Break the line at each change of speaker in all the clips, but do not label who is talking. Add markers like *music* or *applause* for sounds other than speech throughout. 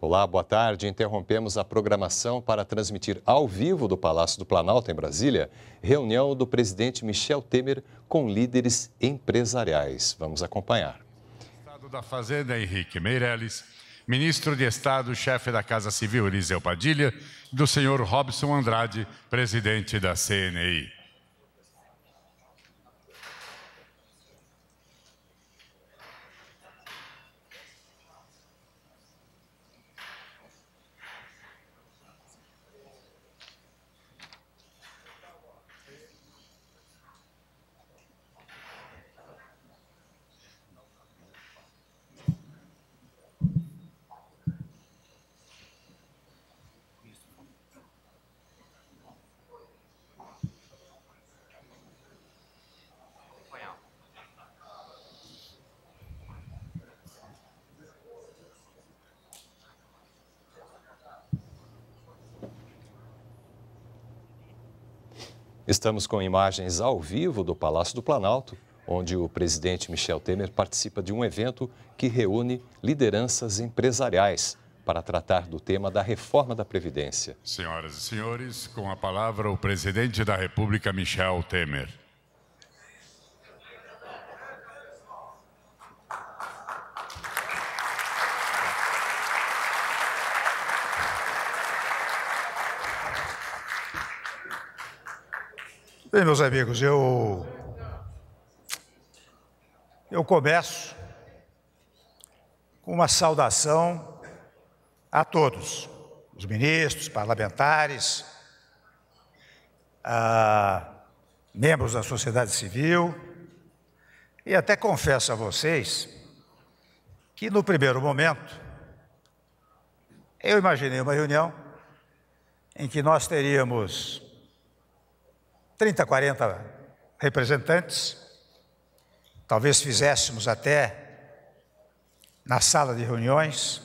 Olá, boa tarde. Interrompemos a programação para transmitir ao vivo do Palácio do Planalto, em Brasília, reunião do presidente Michel Temer com líderes empresariais. Vamos acompanhar.
Estado da Fazenda, Henrique Meirelles. Ministro de Estado, chefe da Casa Civil, Eliseu Padilha. Do senhor Robson Andrade, presidente da CNI.
Estamos com imagens ao vivo do Palácio do Planalto, onde o presidente Michel Temer participa de um evento que reúne lideranças empresariais para tratar do tema da reforma da Previdência. Senhoras e
senhores, com a palavra o presidente da República, Michel Temer.
Bem, meus amigos, eu eu começo com uma saudação a todos, os ministros, parlamentares, membros da sociedade civil, e até confesso a vocês que no primeiro momento eu imaginei uma reunião em que nós teríamos 30, 40 representantes. Talvez fizéssemos até na sala de reuniões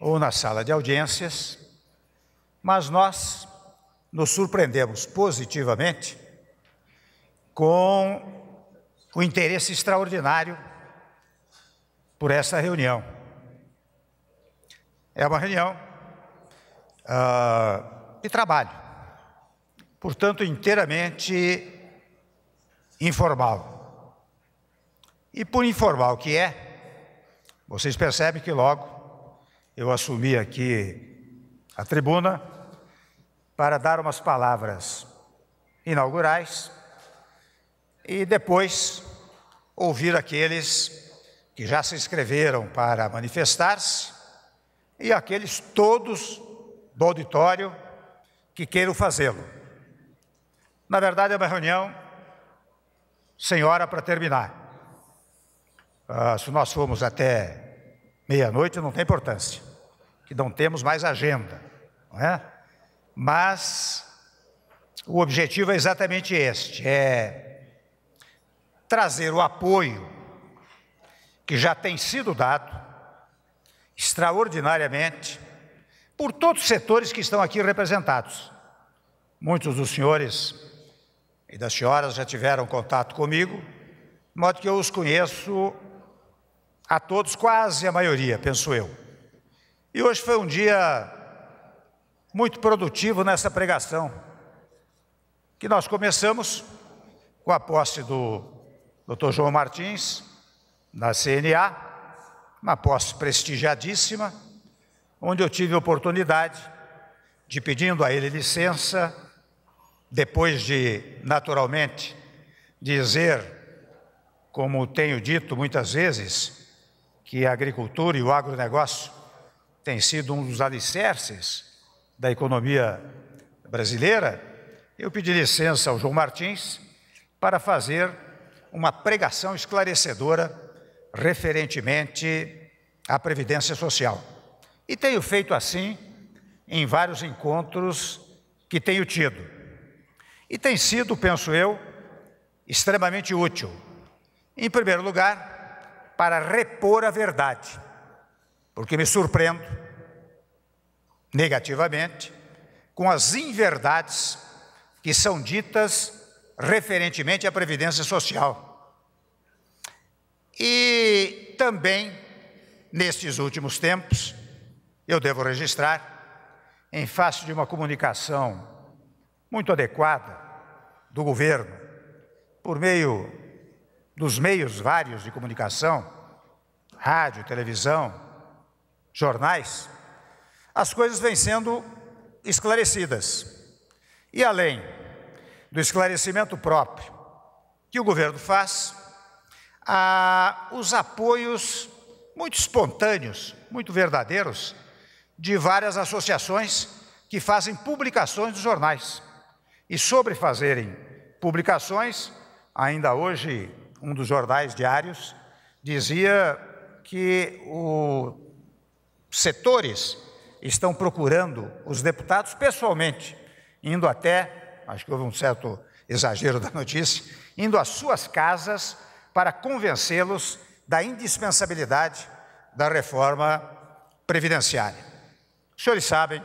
ou na sala de audiências, mas nós nos surpreendemos positivamente com o interesse extraordinário por essa reunião. É uma reunião uh, de trabalho portanto, inteiramente informal. E por informal que é, vocês percebem que logo eu assumi aqui a tribuna para dar umas palavras inaugurais e depois ouvir aqueles que já se inscreveram para manifestar-se e aqueles todos do auditório que queiram fazê-lo. Na verdade, é uma reunião sem hora para terminar. Ah, se nós formos até meia-noite, não tem importância, que não temos mais agenda, não é? Mas o objetivo é exatamente este: é trazer o apoio que já tem sido dado extraordinariamente por todos os setores que estão aqui representados. Muitos dos senhores e das senhoras já tiveram contato comigo, de modo que eu os conheço a todos, quase a maioria, penso eu. E hoje foi um dia muito produtivo nessa pregação, que nós começamos com a posse do Dr. João Martins, na CNA, uma posse prestigiadíssima, onde eu tive a oportunidade de, pedindo a ele licença, depois de, naturalmente, dizer, como tenho dito muitas vezes, que a agricultura e o agronegócio têm sido um dos alicerces da economia brasileira, eu pedi licença ao João Martins para fazer uma pregação esclarecedora referentemente à Previdência Social. E tenho feito assim em vários encontros que tenho tido. E tem sido, penso eu, extremamente útil. Em primeiro lugar, para repor a verdade, porque me surpreendo negativamente com as inverdades que são ditas referentemente à previdência social. E também, nestes últimos tempos, eu devo registrar, em face de uma comunicação muito adequada do governo, por meio dos meios vários de comunicação, rádio, televisão, jornais, as coisas vêm sendo esclarecidas. E além do esclarecimento próprio que o governo faz, há os apoios muito espontâneos, muito verdadeiros, de várias associações que fazem publicações dos jornais. E sobre fazerem publicações, ainda hoje um dos jornais diários dizia que os setores estão procurando os deputados pessoalmente, indo até, acho que houve um certo exagero da notícia, indo às suas casas para convencê-los da indispensabilidade da reforma previdenciária. Os senhores sabem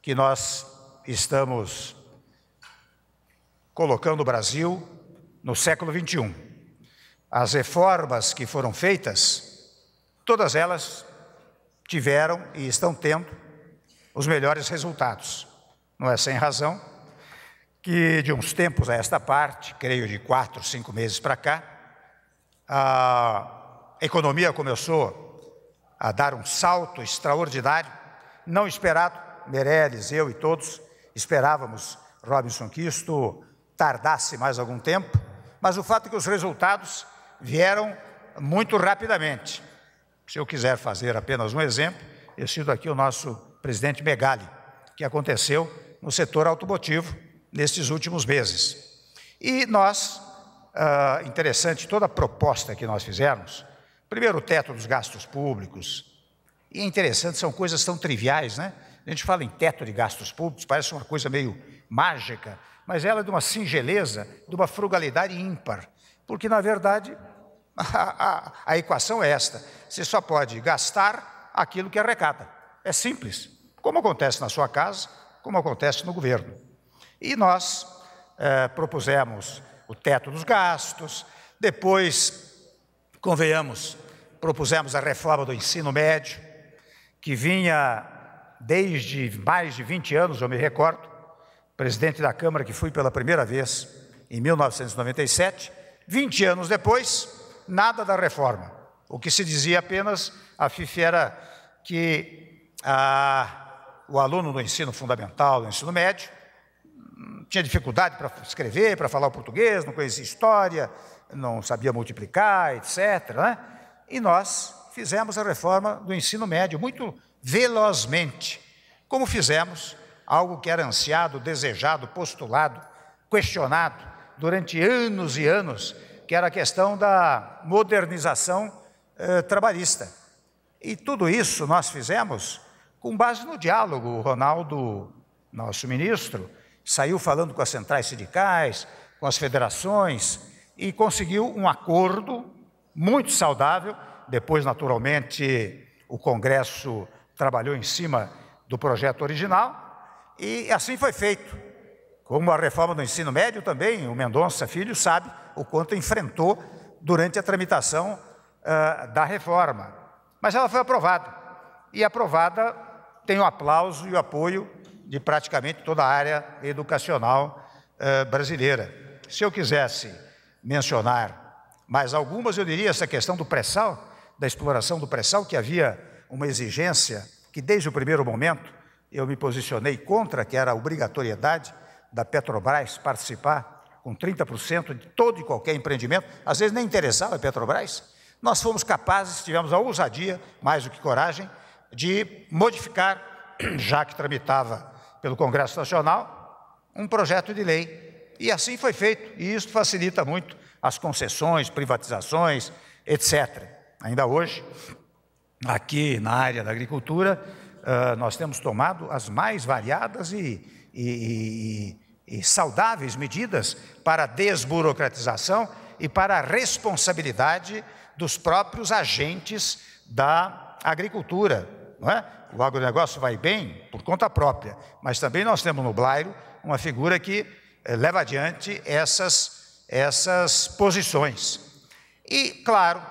que nós estamos colocando o Brasil no século XXI. As reformas que foram feitas, todas elas tiveram e estão tendo os melhores resultados. Não é sem razão que, de uns tempos a esta parte, creio de quatro, cinco meses para cá, a economia começou a dar um salto extraordinário, não esperado. Meirelles, eu e todos esperávamos Robinson que isto tardasse mais algum tempo, mas o fato é que os resultados vieram muito rapidamente. Se eu quiser fazer apenas um exemplo, eu cito aqui o nosso presidente Megali, que aconteceu no setor automotivo nestes últimos meses. E nós, ah, interessante toda a proposta que nós fizemos, primeiro o teto dos gastos públicos, e é interessante, são coisas tão triviais, né? A gente fala em teto de gastos públicos, parece uma coisa meio mágica, mas ela é de uma singeleza, de uma frugalidade ímpar, porque na verdade *laughs* a, a, a equação é esta: você só pode gastar aquilo que arrecada. É simples, como acontece na sua casa, como acontece no governo. E nós é, propusemos o teto dos gastos, depois, convenhamos, propusemos a reforma do ensino médio, que vinha desde mais de 20 anos, eu me recordo, presidente da Câmara que fui pela primeira vez em 1997, 20 anos depois, nada da reforma. O que se dizia apenas, a FIF era que o aluno do ensino fundamental, do ensino médio, tinha dificuldade para escrever, para falar o português, não conhecia história, não sabia multiplicar, etc. Né? E nós fizemos a reforma do ensino médio muito velozmente, como fizemos algo que era ansiado, desejado, postulado, questionado durante anos e anos, que era a questão da modernização eh, trabalhista. E tudo isso nós fizemos com base no diálogo. O Ronaldo, nosso ministro, saiu falando com as centrais sindicais, com as federações e conseguiu um acordo muito saudável. Depois, naturalmente, o Congresso trabalhou em cima do projeto original, e assim foi feito. Como a reforma do ensino médio também, o Mendonça Filho sabe o quanto enfrentou durante a tramitação uh, da reforma. Mas ela foi aprovada. E aprovada tem o aplauso e o apoio de praticamente toda a área educacional uh, brasileira. Se eu quisesse mencionar mais algumas, eu diria essa questão do pré-sal, da exploração do pré-sal, que havia uma exigência que desde o primeiro momento eu me posicionei contra, que era a obrigatoriedade da Petrobras participar com 30% de todo e qualquer empreendimento, às vezes nem interessava a Petrobras, nós fomos capazes, tivemos a ousadia, mais do que coragem, de modificar, *clears throat* já que tramitava pelo Congresso Nacional, um projeto de lei. E assim foi feito, e isso facilita muito as concessões, privatizações, etc. Ainda hoje, aqui na área da agricultura, ah, nós temos tomado as mais variadas e, e, e, e saudáveis medidas para a desburocratização e para a responsabilidade dos próprios agentes da agricultura. Não é? O agronegócio vai bem por conta própria, mas também nós temos no Blairo uma figura que eh, leva adiante essas, essas posições. E, claro,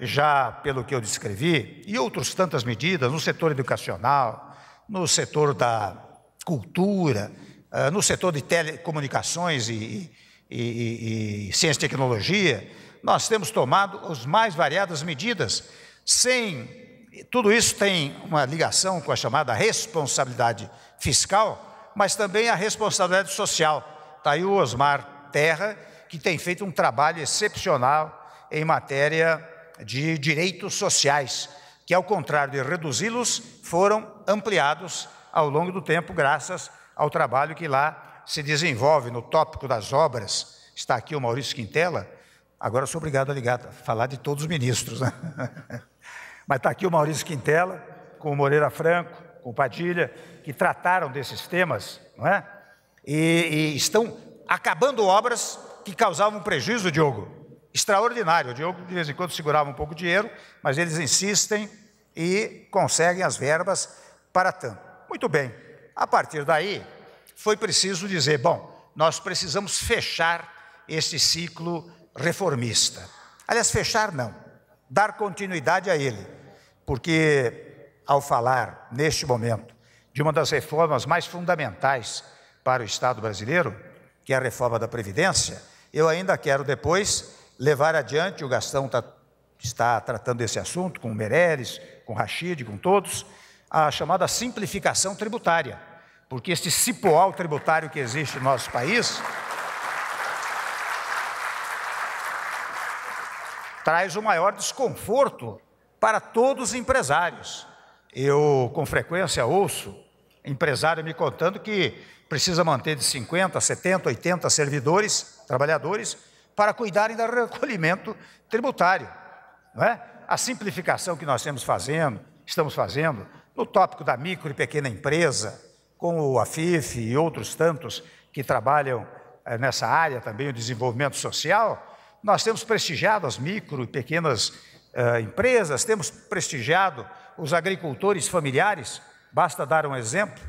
já pelo que eu descrevi, e outras tantas medidas no setor educacional, no setor da cultura, ah, no setor de telecomunicações e, e, e, e ciência e tecnologia, nós temos tomado as mais variadas medidas, sem. Tudo isso tem uma ligação com a chamada responsabilidade fiscal, mas também a responsabilidade social. Está aí o Osmar Terra, que tem feito um trabalho excepcional em matéria de direitos sociais, que, ao contrário de reduzi-los, foram ampliados ao longo do tempo, graças ao trabalho que lá se desenvolve no tópico das obras. Está aqui o Maurício Quintela. Agora sou obrigado a ligar, a falar de todos os ministros. Né? *laughs* Mas está aqui o Maurício Quintela, com o Moreira Franco, com o Padilha, que trataram desses temas, não é? E, e estão acabando obras que causavam prejuízo, Diogo, extraordinário. O Diogo, de vez em quando, segurava um pouco de dinheiro, mas eles insistem e conseguem as verbas para tanto. Muito bem, a partir daí, foi preciso dizer: bom, nós precisamos fechar este ciclo reformista. Aliás, fechar não, dar continuidade a ele, porque ao falar neste momento de uma das reformas mais fundamentais para o Estado brasileiro, que é a reforma da Previdência, eu ainda quero depois levar adiante, o Gastão tá, está tratando esse assunto com o Meireles, com o Rachid, com todos, a chamada simplificação tributária, porque este cipoal tributário que existe no nosso país traz o maior desconforto para todos os empresários. Eu, com frequência, ouço empresário me contando que precisa manter de 50, 70, 80 servidores, trabalhadores, para cuidarem do recolhimento tributário. Não é? A simplificação que nós temos fazendo, estamos fazendo, no tópico da micro e pequena empresa, com o AFIF e outros tantos que trabalham eh, nessa área também, o desenvolvimento social, nós temos prestigiado as micro e pequenas uh, empresas, temos prestigiado os agricultores familiares. Basta dar um exemplo,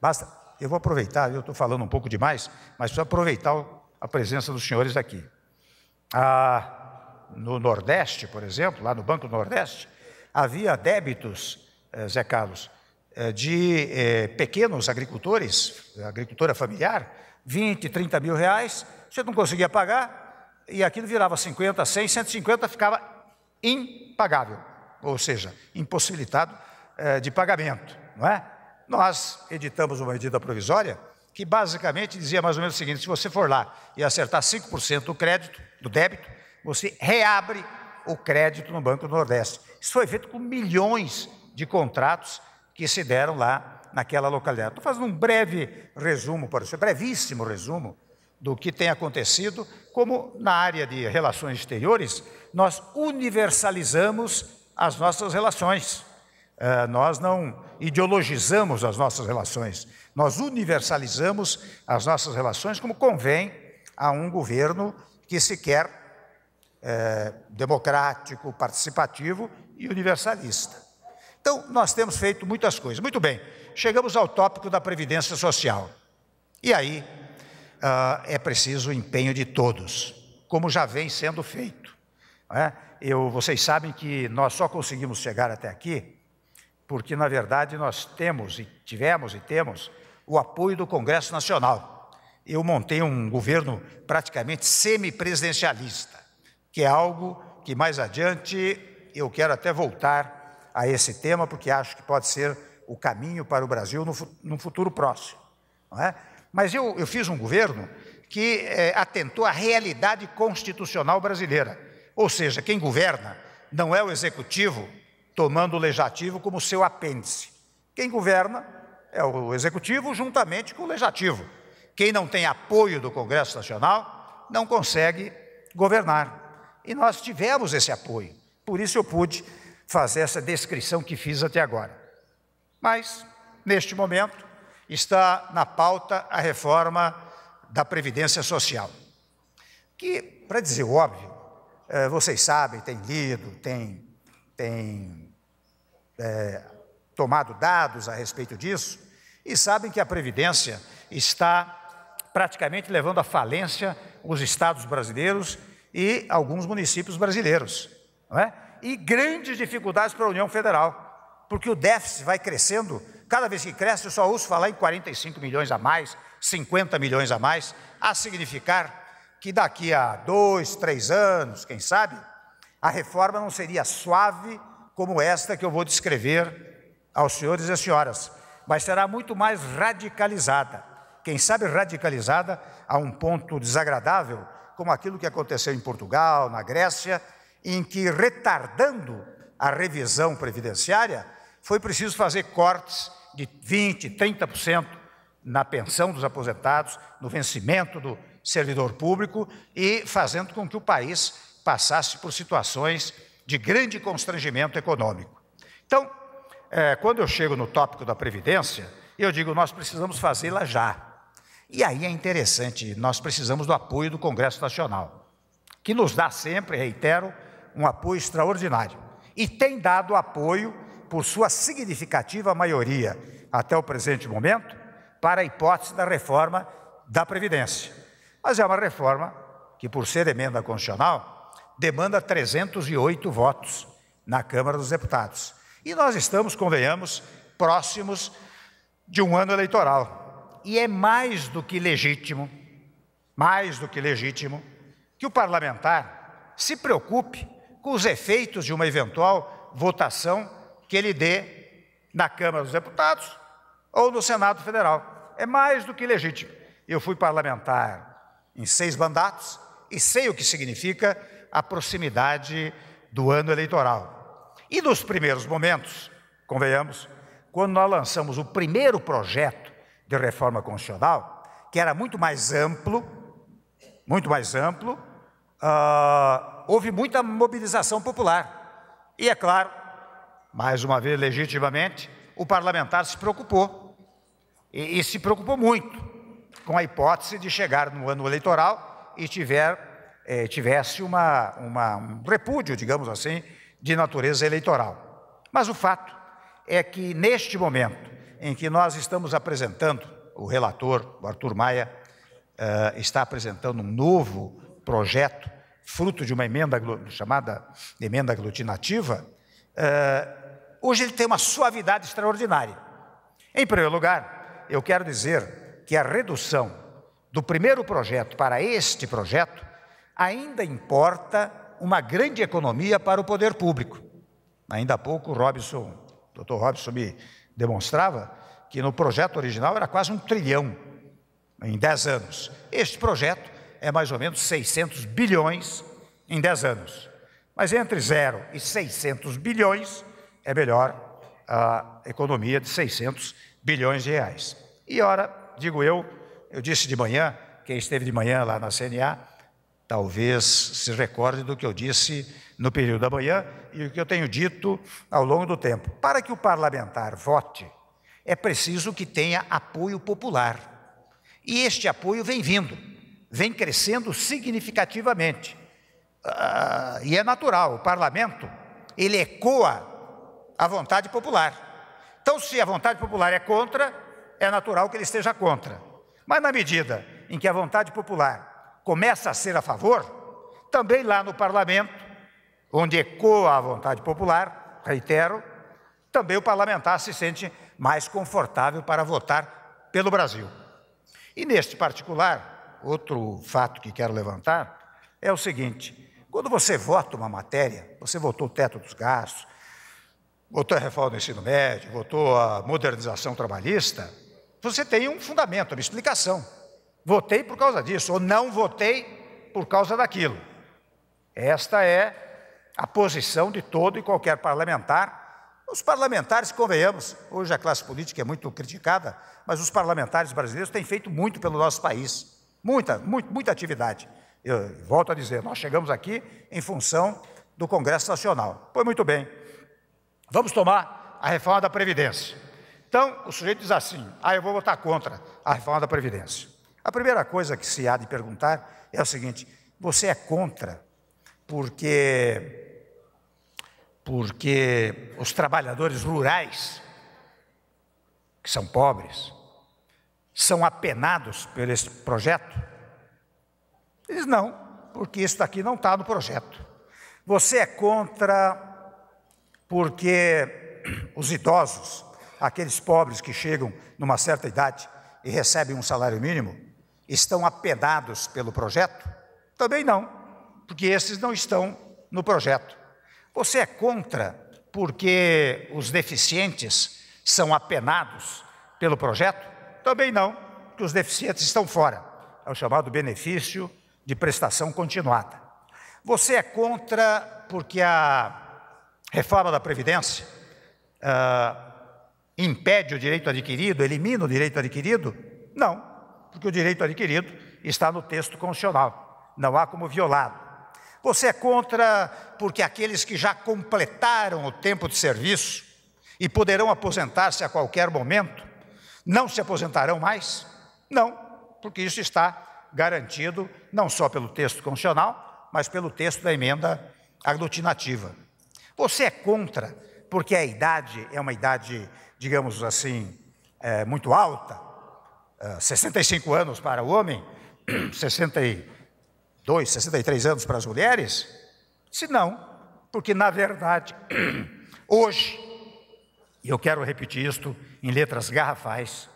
basta. Eu vou aproveitar, eu estou falando um pouco demais, mas para aproveitar o a presença dos senhores aqui. Ah, no Nordeste, por exemplo, lá no Banco do Nordeste, havia débitos, eh, Zé Carlos, eh, de eh, pequenos agricultores, agricultura familiar, 20, 30 mil reais, você não conseguia pagar, e aquilo virava 50, 100, 150, ficava impagável, ou seja, impossibilitado eh, de pagamento, não é? Nós editamos uma medida provisória que basicamente dizia mais ou menos o seguinte: se você for lá e acertar 5% do crédito, do débito, você reabre o crédito no Banco do Nordeste. Isso foi feito com milhões de contratos que se deram lá naquela localidade. Estou fazendo um breve resumo para você, brevíssimo resumo do que tem acontecido, como na área de relações exteriores, nós universalizamos as nossas relações. Ah, nós não ideologizamos as nossas relações, nós universalizamos as nossas relações como convém a um governo que se quer é, eh, democrático, participativo e universalista. Então, nós temos feito muitas coisas. Muito bem, chegamos ao tópico da Previdência Social. E aí uh, é preciso o empenho de todos, como já vem sendo feito. É? Eu, vocês sabem que nós só conseguimos chegar até aqui porque na verdade nós temos e tivemos e temos o apoio do Congresso Nacional. Eu montei um governo praticamente semipresidencialista, que é algo que mais adiante eu quero até voltar a esse tema, porque acho que pode ser o caminho para o Brasil no, no futuro próximo. É? Mas eu, eu, fiz um governo que é, atentou à realidade constitucional brasileira, ou seja, quem governa não é o executivo tomando o legislativo como seu apêndice. Quem governa é o executivo juntamente com o legislativo. Quem não tem apoio do Congresso Nacional não consegue governar. E nós tivemos esse apoio. Por isso eu pude fazer essa descrição que fiz até agora. Mas, neste momento, está na pauta a reforma da Previdência Social. Que, para dizer o óbvio, eh, vocês sabem, têm lido, têm, têm é, tomado dados a respeito disso, e sabem que a Previdência está praticamente levando à falência os estados brasileiros e alguns municípios brasileiros. Não é? E grandes dificuldades para a União Federal, porque o déficit vai crescendo, cada vez que cresce, eu só ouço falar em 45 milhões a mais, 50 milhões a mais, a significar que daqui a dois, três anos, quem sabe, a reforma não seria suave como esta que eu vou descrever aos senhores e às senhoras, mas será muito mais radicalizada. Quem sabe radicalizada a um ponto desagradável, como aquilo que aconteceu em Portugal, na Grécia, em que, retardando a revisão previdenciária, foi preciso fazer cortes de 20%, 30% na pensão dos aposentados, no vencimento do servidor público e fazendo com que o país passasse por situações de grande constrangimento econômico. Então, é, quando eu chego no tópico da Previdência, eu digo, nós precisamos fazê-la já. E aí é interessante, nós precisamos do apoio do Congresso Nacional, que nos dá sempre, reitero, um apoio extraordinário. E tem dado apoio, por sua significativa maioria, até o presente momento, para a hipótese da reforma da Previdência. Mas é uma reforma que, por ser emenda constitucional, demanda 308 votos na Câmara dos Deputados. E nós estamos, convenhamos, próximos de um ano eleitoral. E é mais do que legítimo, mais do que legítimo, que o parlamentar se preocupe com os efeitos de uma eventual votação que ele dê na Câmara dos Deputados ou no Senado Federal. É mais do que legítimo. Eu fui parlamentar em seis mandatos e sei o que significa a proximidade do ano eleitoral. E nos primeiros momentos, convenhamos, quando nós lançamos o primeiro projeto de reforma constitucional, que era muito mais amplo, muito mais amplo, uh, houve muita mobilização popular. E é claro, mais uma vez legitimamente, o parlamentar se preocupou. E, e se preocupou muito com a hipótese de chegar no ano eleitoral e tiver eh, tivesse uma, uma, um repúdio, digamos assim, de natureza eleitoral. Mas o fato é que, neste momento em que nós estamos apresentando, o relator, o Arthur Maia, eh, está apresentando um novo projeto, fruto de uma emenda chamada emenda aglutinativa, eh, hoje ele tem uma suavidade extraordinária. Em primeiro lugar, eu quero dizer que a redução do primeiro projeto para este projeto ainda importa uma grande economia para o poder público. Ainda há pouco o Robson, o Dr. Robson me demonstrava que no projeto original era quase um trilhão em 10 anos. Este projeto é mais ou menos 600 bilhões em 10 anos. Mas entre zero e 600 bilhões é melhor a economia de 600 bilhões de reais. E ora, digo eu, eu disse de manhã, quem esteve de manhã lá na CNA, talvez se recorde do que eu disse no período da manhã e o que eu tenho dito ao longo do tempo. Para que o parlamentar vote, é preciso que tenha apoio popular. E este apoio vem vindo, vem crescendo significativamente. Uh, e é natural, o parlamento, ele ecoa a vontade popular. Então, se a vontade popular é contra, é natural que ele esteja contra. Mas na medida em que a vontade popular começa a ser a favor, também lá no parlamento, onde ecoa a vontade popular, reitero, também o parlamentar se sente mais confortável para votar pelo Brasil. E neste particular, outro fato que quero levantar é o seguinte: quando você vota uma matéria, você votou o teto dos gastos, votou a reforma do ensino médio, votou a modernização trabalhista, você tem um fundamento, uma explicação votei por causa disso, ou não votei por causa daquilo. Esta é a posição de todo e qualquer parlamentar. Os parlamentares, convenhamos, hoje a classe política é muito criticada, mas os parlamentares brasileiros têm feito muito pelo nosso país. Muita, muito, muita atividade. Eu volto a dizer, nós chegamos aqui em função do Congresso Nacional. Pois muito bem, vamos tomar a reforma da Previdência. Então, o sujeito diz assim: ah, eu vou votar contra a reforma da Previdência. A primeira coisa que se há de perguntar é o seguinte: você é contra porque porque os trabalhadores rurais que são pobres são apenados por esse projeto? Eles não, porque isso daqui não está no projeto. Você é contra porque os idosos, aqueles pobres que chegam numa certa idade e recebem um salário mínimo, estão apedados pelo projeto? Também não, porque esses não estão no projeto. Você é contra porque os deficientes são apenados pelo projeto? Também não, porque os deficientes estão fora. É o chamado benefício de prestação continuada. Você é contra porque a reforma da Previdência ah, impede o direito adquirido, elimina o direito adquirido? Não, porque o direito adquirido está no texto constitucional, não há como violá-lo. Você é contra porque aqueles que já completaram o tempo de serviço e poderão aposentar-se a qualquer momento, não se aposentarão mais? Não, porque isso está garantido não só pelo texto constitucional, mas pelo texto da emenda aglutinativa. Você é contra porque a idade é uma idade, digamos assim, é, muito alta, 65 ah, anos para o homem, 62, *clears throat* 63 anos para as mulheres? Se não, porque na verdade, *clears throat* hoje, e eu quero repetir isto em letras garrafais,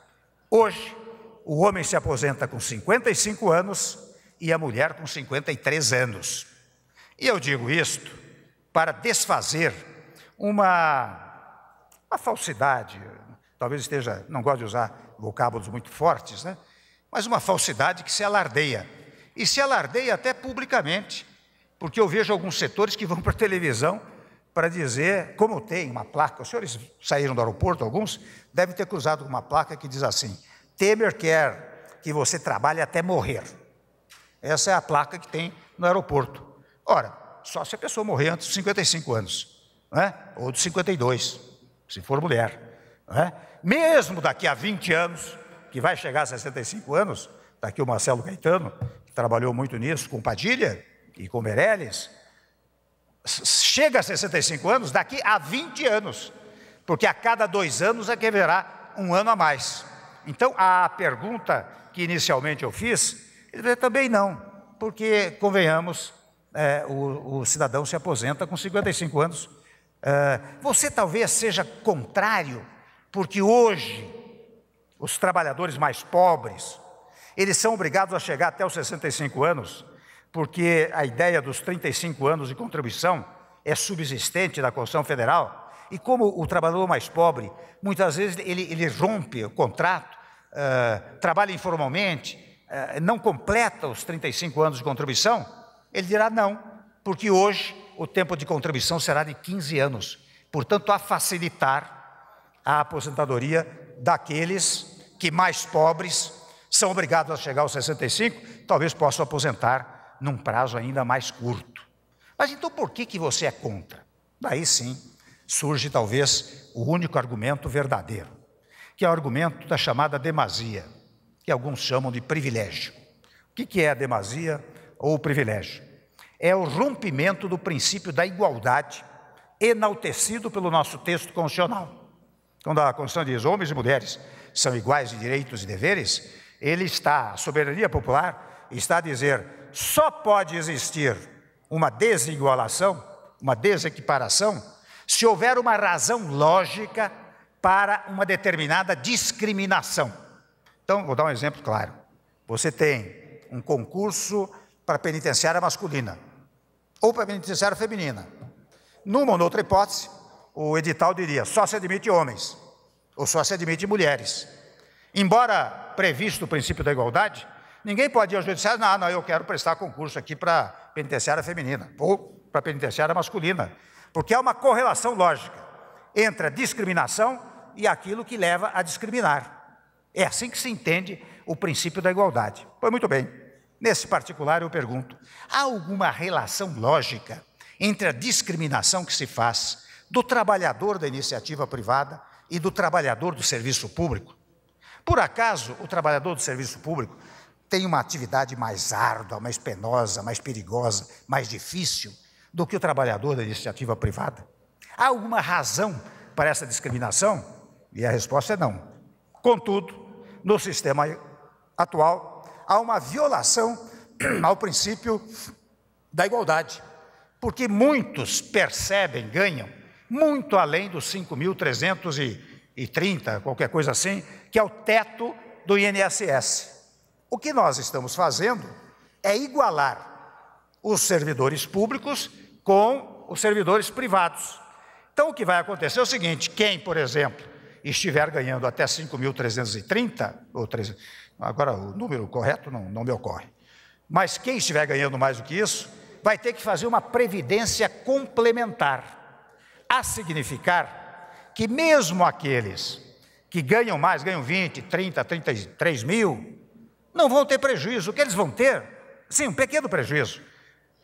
hoje o homem se aposenta com 55 anos e a mulher com 53 anos. E eu digo isto para desfazer uma, uma falsidade, talvez esteja, não gosto de usar vocábulos muito fortes, né? mas uma falsidade que se alardeia. E se alardeia até publicamente, porque eu vejo alguns setores que vão para a televisão para dizer, como tem uma placa, os senhores saíram do aeroporto, alguns devem ter cruzado uma placa que diz assim: Temer quer que você trabalhe até morrer. Essa é a placa que tem no aeroporto. Ora, só se a pessoa morrer antes dos 55 anos, né? ou dos 52, se for mulher. É? Mesmo daqui a 20 anos, que vai chegar a 65 anos, daqui tá o Marcelo Caetano, que trabalhou muito nisso com Padilha e com Meirelles, chega a 65 anos daqui a 20 anos, porque a cada dois anos é que haverá um ano a mais. Então, a pergunta que inicialmente eu fiz, ele também não, porque, convenhamos, é, o, o, cidadão se aposenta com 55 anos. É, você talvez seja contrário porque hoje, os trabalhadores mais pobres, eles são obrigados a chegar até os 65 anos, porque a ideia dos 35 anos de contribuição é subsistente da Constituição Federal. E como o trabalhador mais pobre, muitas vezes ele, ele rompe o contrato, uh, trabalha informalmente, uh, não completa os 35 anos de contribuição, ele dirá não, porque hoje o tempo de contribuição será de 15 anos. Portanto, a facilitar a aposentadoria daqueles que mais pobres são obrigados a chegar aos 65, talvez possam aposentar num prazo ainda mais curto. Mas então por que, que você é contra? Daí sim surge talvez o único argumento verdadeiro, que é o argumento da chamada demasia, que alguns chamam de privilégio. O que, que é a demasia ou o privilégio? É o rompimento do princípio da igualdade enaltecido pelo nosso texto constitucional. Quando a Constituição diz homens e mulheres são iguais de direitos e deveres, ele está, a soberania popular está a dizer só pode existir uma desigualação, uma desequiparação, se houver uma razão lógica para uma determinada discriminação. Então, vou dar um exemplo claro. Você tem um concurso para penitenciária masculina ou para penitenciária feminina. Numa ou noutra hipótese, o edital diria: só se admite homens ou só se admite mulheres. Embora previsto o princípio da igualdade, ninguém pode ir ao judiciário, não, ah, não, eu quero prestar concurso aqui para penitenciária feminina ou para penitenciária masculina, porque há uma correlação lógica entre a discriminação e aquilo que leva a discriminar. É assim que se entende o princípio da igualdade. Pois muito bem, nesse particular eu pergunto: há alguma relação lógica entre a discriminação que se faz do trabalhador da iniciativa privada e do trabalhador do serviço público. Por acaso, o trabalhador do serviço público tem uma atividade mais árdua, mais penosa, mais perigosa, mais difícil do que o trabalhador da iniciativa privada? Há alguma razão para essa discriminação? E a resposta é não. Contudo, no sistema atual, há uma violação *clears throat* ao princípio da igualdade, porque muitos percebem, ganham muito além dos 5.330, qualquer coisa assim, que é o teto do INSS. O que nós estamos fazendo é igualar os servidores públicos com os servidores privados. Então, o que vai acontecer é o seguinte: quem, por exemplo, estiver ganhando até 5.330, ou 3, agora o número correto não, não me ocorre, mas quem estiver ganhando mais do que isso, vai ter que fazer uma previdência complementar a significar que mesmo aqueles que ganham mais, ganham 20, 30, 33 mil, não vão ter prejuízo. O que eles vão ter? Sim, um pequeno prejuízo.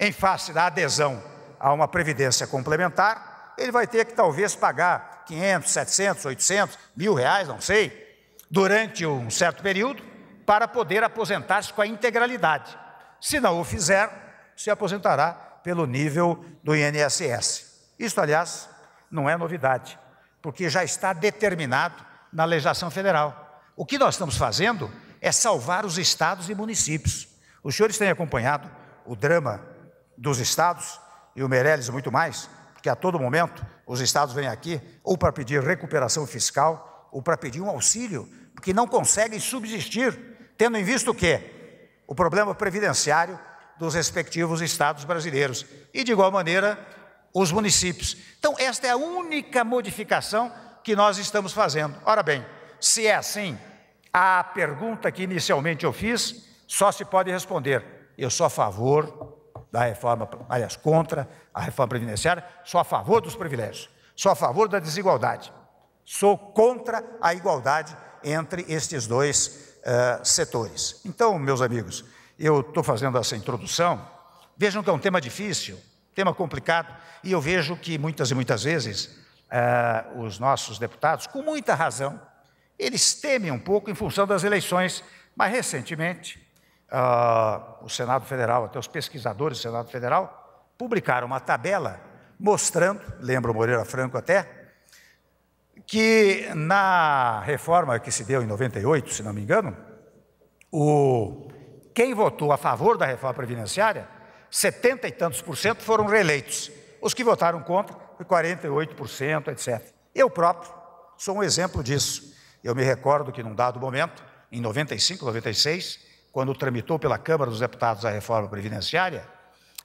Em face da adesão a uma previdência complementar, ele vai ter que talvez pagar 500, 700, 800, mil reais, não sei, durante um certo período, para poder aposentar-se com a integralidade. Se não o fizer, se aposentará pelo nível do INSS. Isso, aliás, não é novidade, porque já está determinado na legislação federal. O que nós estamos fazendo é salvar os estados e municípios. Os senhores têm acompanhado o drama dos estados e o Meirelles muito mais, porque a todo momento os estados vêm aqui ou para pedir recuperação fiscal ou para pedir um auxílio, porque não conseguem subsistir, tendo em vista o quê? O problema previdenciário dos respectivos estados brasileiros. E, de igual maneira, os municípios. Então, esta é a única modificação que nós estamos fazendo. Ora bem, se é assim, a pergunta que inicialmente eu fiz só se pode responder: eu sou a favor da reforma, aliás, contra a reforma previdenciária, sou a favor dos privilégios, sou a favor da desigualdade, sou contra a igualdade entre estes dois uh, setores. Então, meus amigos, eu estou fazendo essa introdução. Vejam que é um tema difícil, tema complicado, e eu vejo que muitas e muitas vezes uh, os nossos deputados, com muita razão, eles temem um pouco em função das eleições, mas recentemente uh, o Senado Federal, até os pesquisadores do Senado Federal, publicaram uma tabela mostrando, lembra o Moreira Franco até, que na reforma que se deu em 98, se não me engano, o, quem votou a favor da reforma previdenciária 70 e tantos por cento foram reeleitos. Os que votaram contra, 48%, etc. Eu próprio sou um exemplo disso. Eu me recordo que, num dado momento, em 95, 96, quando tramitou pela Câmara dos Deputados a reforma previdenciária,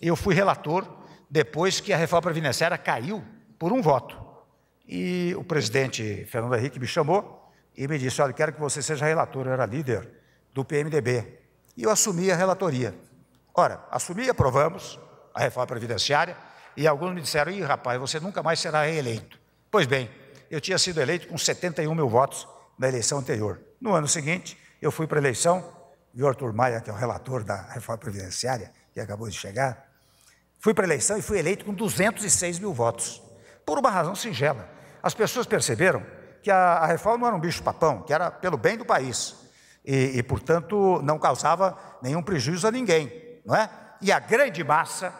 eu fui relator depois que a reforma previdenciária caiu por um voto. E o presidente Fernando Henrique me chamou e me disse: Olha, quero que você seja relator. Eu era líder do PMDB. E eu assumi a relatoria. Ora, assumi, aprovamos a reforma previdenciária e alguns me disseram: ih, rapaz, você nunca mais será reeleito. Pois bem, eu tinha sido eleito com 71 mil votos na eleição anterior. No ano seguinte, eu fui para a eleição e o Arthur Maia, que é o relator da reforma previdenciária, que acabou de chegar, fui para a eleição e fui eleito com 206 mil votos, por uma razão singela. As pessoas perceberam que a, a reforma não era um bicho-papão, que era pelo bem do país e, e, portanto, não causava nenhum prejuízo a ninguém não é? E a grande massa,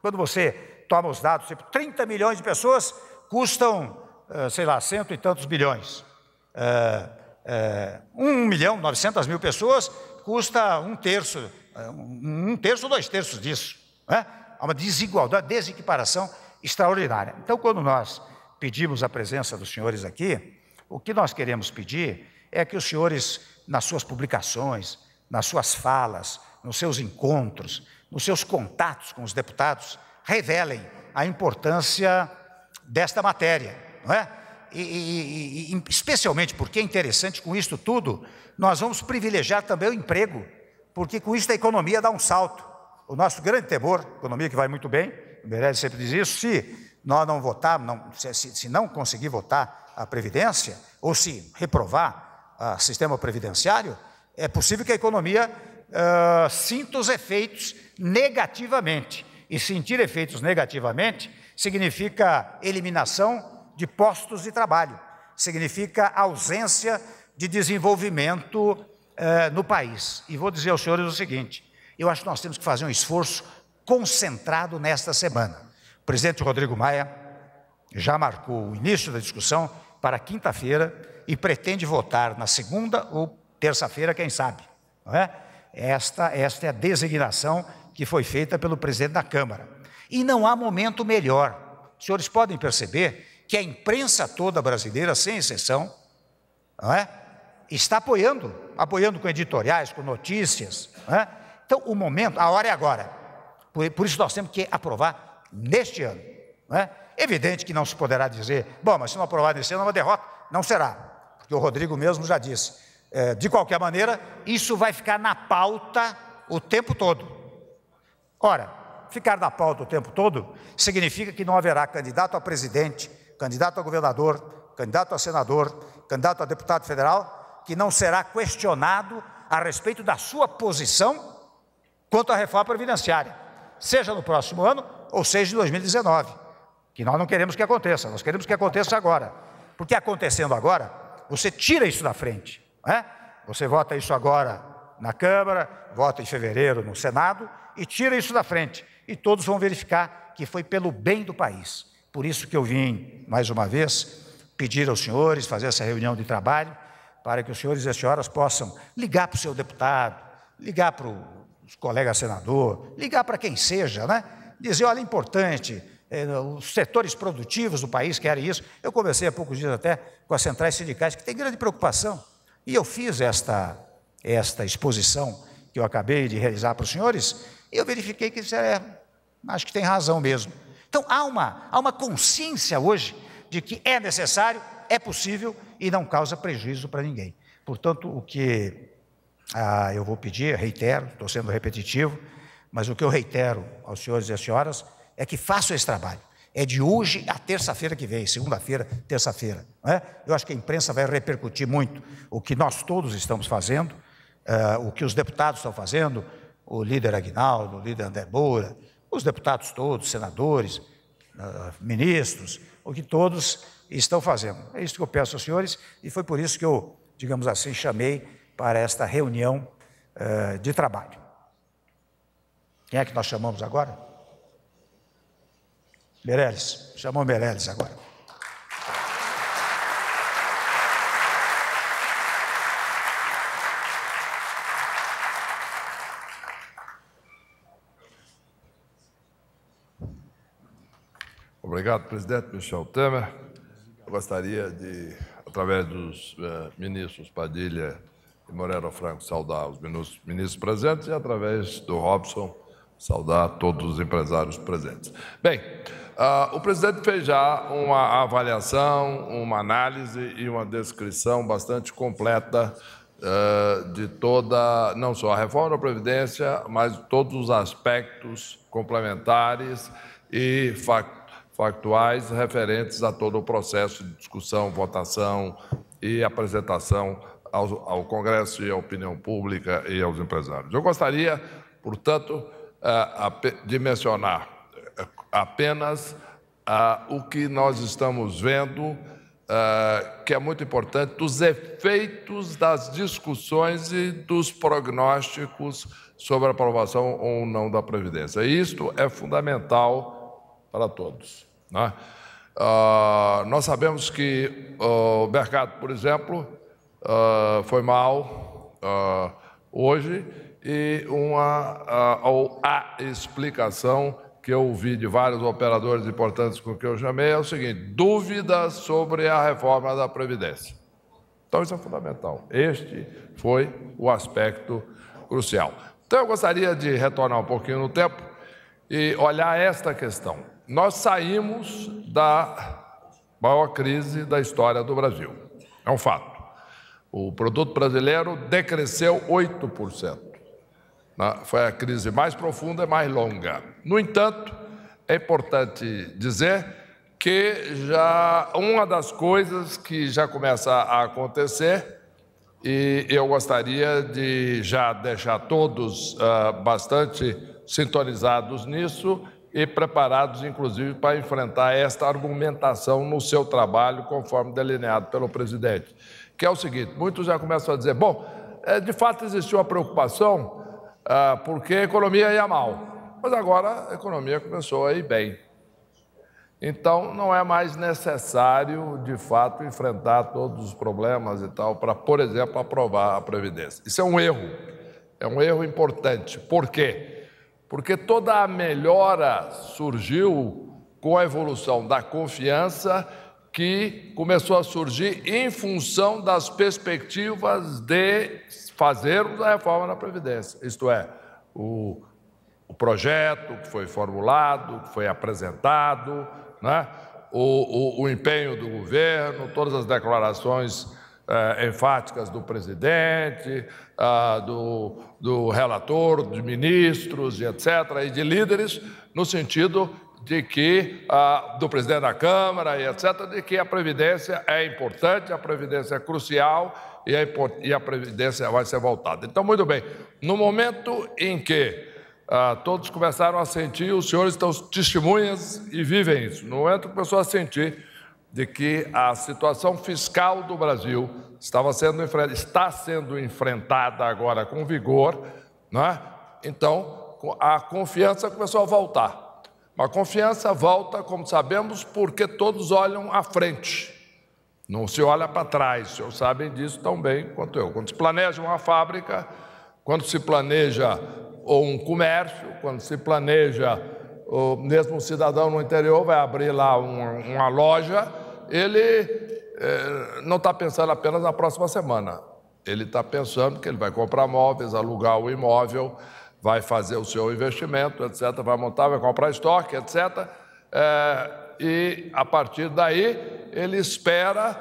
quando você toma os dados, tipo 30 milhões de pessoas custam, ah, sei lá, cento e tantos bilhões. Ah, ah, um milhão, 900 mil pessoas custa um terço, um terço, ou dois terços disso. Não é? Há uma desigualdade, desequiparação extraordinária. Então, quando nós pedimos a presença dos senhores aqui, o que nós queremos pedir é que os senhores, nas suas publicações, nas suas falas, nos seus encontros, nos seus contatos com os deputados, revelem a importância desta matéria, não é? E, e, e, especialmente porque é interessante com isto tudo, nós vamos privilegiar também o emprego, porque com isso a economia dá um salto. O nosso grande temor, economia que vai muito bem, o Meirelles sempre diz isso, se nós não votarmos, não, se, se, não conseguir votar a Previdência, ou se reprovar o ah, sistema previdenciário, é possível que a economia uh, ah, sinta os efeitos negativamente. E sentir efeitos negativamente significa eliminação de postos de trabalho, significa ausência de desenvolvimento uh, no país. E vou dizer aos senhores o seguinte: eu acho que nós temos que fazer um esforço concentrado nesta semana. O presidente Rodrigo Maia já marcou o início da discussão para quinta-feira e pretende votar na segunda ou terça-feira, quem sabe, não é? Esta, esta é a designação que foi feita pelo presidente da Câmara. E não há momento melhor. Os senhores podem perceber que a imprensa toda brasileira, sem exceção, é? está apoiando, apoiando com editoriais, com notícias. É? Então, o momento, a hora é agora. Por, por isso nós temos que aprovar neste ano. É? Evidente que não se poderá dizer, bom, mas se não aprovar neste ano é uma derrota. Não será, porque o Rodrigo mesmo já disse. É, de qualquer maneira, isso vai ficar na pauta o tempo todo. Ora, ficar na pauta o tempo todo significa que não haverá candidato a presidente, candidato a governador, candidato a senador, candidato a deputado federal que não será questionado a respeito da sua posição quanto à reforma previdenciária, seja no próximo ano ou seja em 2019, que nós não queremos que aconteça, nós queremos que aconteça agora, porque acontecendo agora, você tira isso da frente. É? Você vota isso agora na Câmara, vota em fevereiro no Senado e tira isso da frente. E todos vão verificar que foi pelo bem do país. Por isso que eu vim, mais uma vez, pedir aos senhores, fazer essa reunião de trabalho, para que os senhores e as senhoras possam ligar para o seu deputado, ligar para os colegas senador, ligar para quem seja, né? dizer, olha, é importante, eh, os setores produtivos do país querem isso. Eu conversei há poucos dias até com as centrais sindicais, que têm grande preocupação e eu fiz esta, esta exposição que eu acabei de realizar para os senhores, e eu verifiquei que isso é, acho que tem razão mesmo. Então há uma, há uma consciência hoje de que é necessário, é possível e não causa prejuízo para ninguém. Portanto, o que ah, eu vou pedir, reitero, estou sendo repetitivo, mas o que eu reitero aos senhores e às senhoras é que façam esse trabalho. É de hoje à terça-feira que vem, segunda-feira, terça-feira. É? Eu acho que a imprensa vai repercutir muito o que nós todos estamos fazendo, uh, o que os deputados estão fazendo, o líder Aguinaldo, o líder André Moura, os deputados todos, senadores, uh, ministros, o que todos estão fazendo. É isso que eu peço aos senhores e foi por isso que eu, digamos assim, chamei para esta reunião uh, de trabalho. Quem é que nós chamamos agora? Meirelles, chamou Meirelles agora.
Obrigado, presidente Michel Temer. Eu gostaria de, através dos eh, ministros Padilha e Moreira Franco, saudar os ministros, ministros presentes e, através do Robson, saudar todos os empresários presentes. Bem, Uh, o presidente fez já uma avaliação, uma análise e uma descrição bastante completa uh, de toda, não só a reforma da Previdência, mas todos os aspectos complementares e factuais referentes a todo o processo de discussão, votação e apresentação ao, ao Congresso e à opinião pública e aos empresários. Eu gostaria, portanto, uh, de mencionar apenas ah, o que nós estamos vendo, ah, que é muito importante, dos efeitos das discussões e dos prognósticos sobre a aprovação ou não da Previdência. E isto é fundamental para todos. Né? Ah, nós sabemos que o mercado, por exemplo, ah, foi mal ah, hoje e uma, ah, a explicação que eu ouvi de vários operadores importantes com que eu chamei é o seguinte: dúvidas sobre a reforma da Previdência. Então, isso é fundamental. Este foi o aspecto crucial. Então, eu gostaria de retornar um pouquinho no tempo e olhar esta questão. Nós saímos da maior crise da história do Brasil. É um fato. O produto brasileiro decresceu 8%. Foi a crise mais profunda e mais longa. No entanto, é importante dizer que já uma das coisas que já começa a acontecer, e eu gostaria de já deixar todos uh, bastante sintonizados nisso e preparados, inclusive, para enfrentar esta argumentação no seu trabalho, conforme delineado pelo presidente. Que é o seguinte: muitos já começam a dizer, bom, eh, de fato existiu uma preocupação ah, porque a economia ia mal. Mas agora a economia começou a ir bem. Então, não é mais necessário, de fato, enfrentar todos os problemas e tal, para, por exemplo, aprovar a Previdência. Isso é um erro. É um erro importante. Por quê? Porque toda a melhora surgiu com a evolução da confiança que começou a surgir em função das perspectivas de fazermos a reforma na Previdência. Isto é, o, o projeto que foi formulado, que foi apresentado, né? o, o, o empenho do governo, todas as declarações eh, enfáticas do presidente, ah, do, do relator, dos ministros, e etc., e de líderes, no sentido de que, ah, do presidente da Câmara, e etc., de que a Previdência é importante, a Previdência é crucial e a previdência vai ser voltada. Então, muito bem, no momento em que ah, todos começaram a sentir, os senhores estão testemunhas e vivem isso. No momento começou a sentir de que a situação fiscal do Brasil estava sendo está sendo enfrentada agora com vigor, né? então a confiança começou a voltar. A confiança volta, como sabemos, porque todos olham à frente. Não se olha para trás, o senhor sabem disso tão bem quanto eu. Quando se planeja uma fábrica, quando se planeja ou um comércio, quando se planeja, mesmo um cidadão no interior vai abrir lá uma, uma loja, ele é, não está pensando apenas na próxima semana. Ele está pensando que ele vai comprar móveis, alugar o imóvel, vai fazer o seu investimento, etc., vai montar, vai comprar estoque, etc. É, eh, e a partir daí ele espera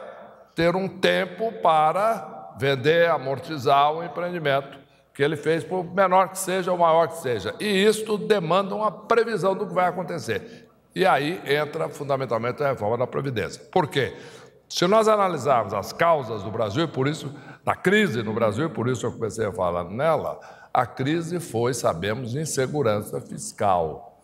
ter um tempo para vender, amortizar o empreendimento que ele fez, por menor que seja ou maior que seja. E isto demanda uma previsão do que vai acontecer. E aí entra fundamentalmente a reforma da Previdência. Por quê? Se nós analisarmos as causas do Brasil, e por isso, da crise no Brasil, e por isso eu comecei a falar nela, a crise foi, sabemos, insegurança fiscal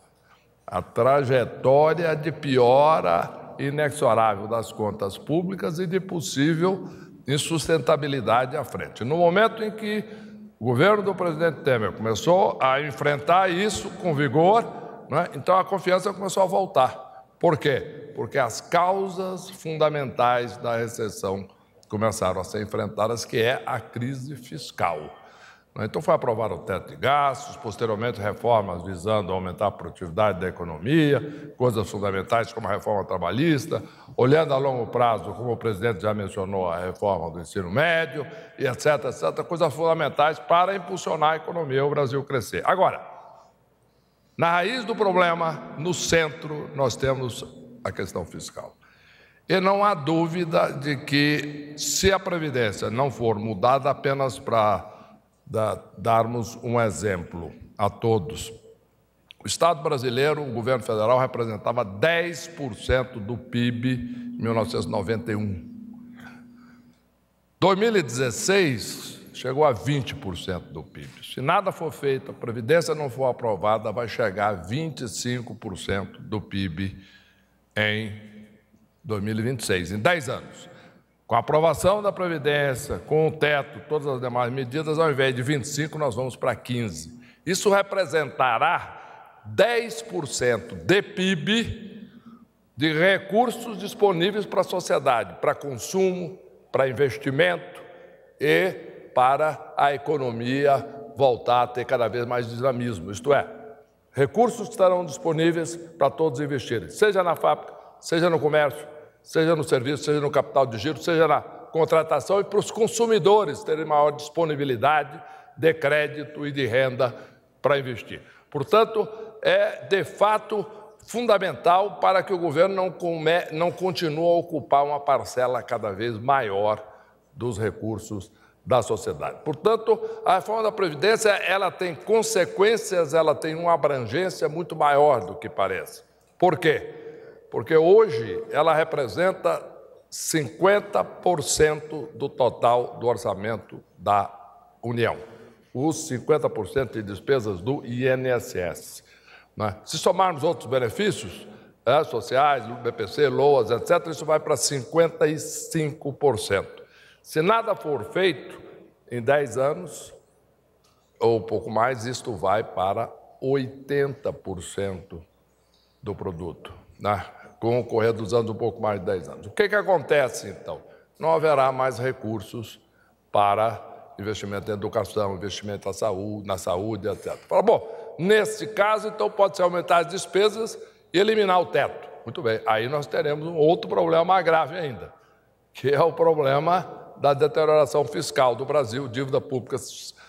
a trajetória de piora inexorável das contas públicas e de possível insustentabilidade à frente. No momento em que o governo do presidente Temer começou a enfrentar isso com vigor, né? então a confiança começou a voltar. Por quê? Porque as causas fundamentais da recessão começaram a ser enfrentadas, que é a crise fiscal. Né? Então foi aprovado o teto de gastos, posteriormente reformas visando aumentar a produtividade da economia, coisas fundamentais como a reforma trabalhista, olhando a longo prazo, como o presidente já mencionou, a reforma do ensino médio, e etc, etc, coisas fundamentais para impulsionar a economia e o Brasil crescer. Agora, na raiz do problema, no centro, nós temos a questão fiscal. E não há dúvida de que, se a Previdência não for mudada apenas para da, darmos um exemplo a todos. O Estado brasileiro, o governo federal, representava 10% do PIB em 1991. 2016 chegou a 20% do PIB. Se nada for feito, a Previdência não for aprovada, vai chegar a 25% do PIB em 2026, em 10 anos. Com a aprovação da Previdência, com o teto, todas as demais medidas, ao invés de 25, nós vamos para 15. Isso representará 10% de PIB de recursos disponíveis para a sociedade, para consumo, para investimento e para a economia voltar a ter cada vez mais dinamismo. Isto é, recursos estarão disponíveis para todos investirem, seja na fábrica, seja no comércio, seja no serviço, seja no capital de giro, seja na contratação, e para os consumidores terem maior disponibilidade de crédito e de renda para investir. Portanto, é de fato fundamental para que o governo não, come, não continue a ocupar uma parcela cada vez maior dos recursos da sociedade. Portanto, a reforma da Previdência ela tem consequências, ela tem uma abrangência muito maior do que parece. Por quê? porque hoje ela representa 50% do total do orçamento da União, os 50% de despesas do INSS. Né? Se somarmos outros benefícios é, sociais, BPC, LOAS, etc., isso vai para 55%. Se nada for feito, em 10 anos ou pouco mais, isto vai para 80% do produto. Né? com o correr dos anos, um pouco mais de 10 anos. O que, que acontece, então? Não haverá mais recursos para investimento em educação, investimento na saúde, na saúde etc. Fala, bom, nesse caso, então pode-se aumentar as despesas e eliminar o teto. Muito bem, aí nós teremos um outro problema mais grave ainda, que é o problema da deterioração fiscal do Brasil, dívida pública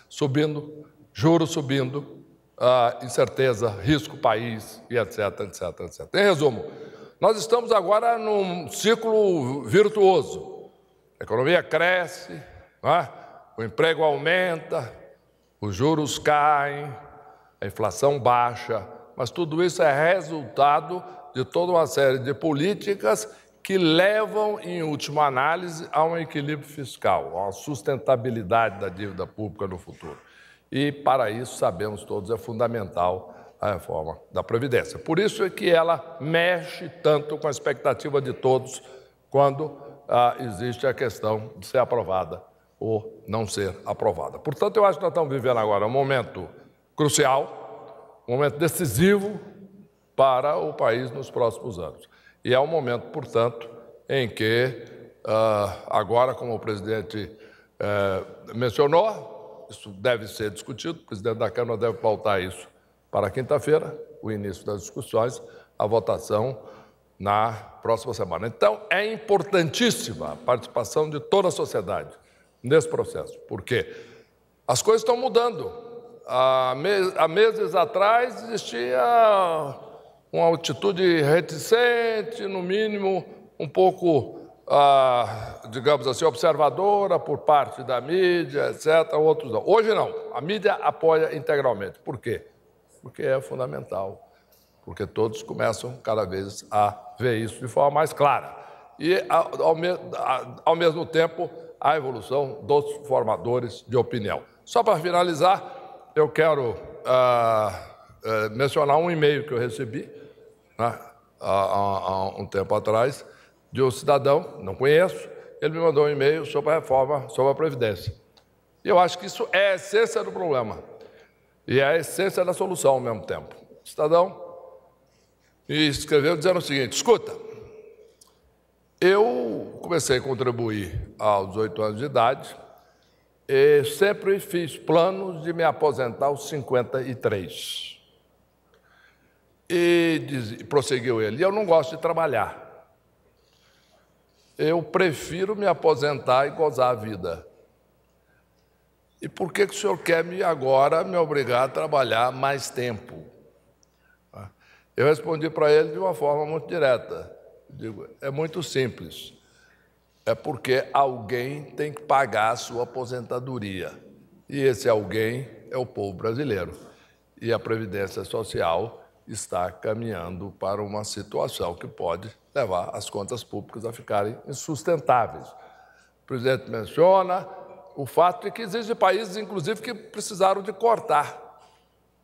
subindo, juros subindo, ah, incerteza, risco país e etc, etc, etc. Em resumo, nós estamos agora num ciclo virtuoso. A economia cresce, é? o emprego aumenta, os juros caem, a inflação baixa, mas tudo isso é resultado de toda uma série de políticas que levam, em última análise, a um equilíbrio fiscal, a uma sustentabilidade da dívida pública no futuro. E, para isso, sabemos todos, é fundamental a reforma da Previdência. Por isso é que ela mexe tanto com a expectativa de todos quando ah, existe a questão de ser aprovada ou não ser aprovada. Portanto, eu acho que nós estamos vivendo agora um momento crucial, um momento decisivo para o país nos próximos anos. E é um momento, portanto, em que, ah, agora, como o presidente eh, mencionou, isso deve ser discutido, o presidente da Câmara deve pautar isso para quinta-feira, o início das discussões, a votação na próxima semana. Então, é importantíssima a participação de toda a sociedade nesse processo, porque as coisas estão mudando. Há, me há meses atrás existia uma atitude reticente, no mínimo um pouco, ah, digamos assim, observadora por parte da mídia, etc. Outros não. Hoje não. A mídia apoia integralmente. Por quê? porque é fundamental, porque todos começam cada vez a ver isso de forma mais clara. E, ao, mesmo tempo, a evolução dos formadores de opinião. Só para finalizar, eu quero ah, eh, mencionar um e-mail que eu recebi né, há, há um tempo atrás, de um cidadão, não conheço, ele me mandou um e-mail sobre a reforma, sobre a Previdência. E eu acho que isso é a essência do problema. E é a essência da solução ao mesmo tempo. O cidadão escreveu dizendo o seguinte: escuta, eu comecei a contribuir aos 18 anos de idade e sempre fiz planos de me aposentar aos 53. E diz, prosseguiu ele: eu não gosto de trabalhar. Eu prefiro me aposentar e gozar a vida. E por que, que o senhor quer me agora me obrigar a trabalhar mais tempo? Eu respondi para ele de uma forma muito direta. digo, é muito simples. É porque alguém tem que pagar a sua aposentadoria. E esse alguém é o povo brasileiro. E a Previdência Social está caminhando para uma situação que pode levar as contas públicas a ficarem insustentáveis. O presidente menciona o fato é que existem países, inclusive, que precisaram de cortar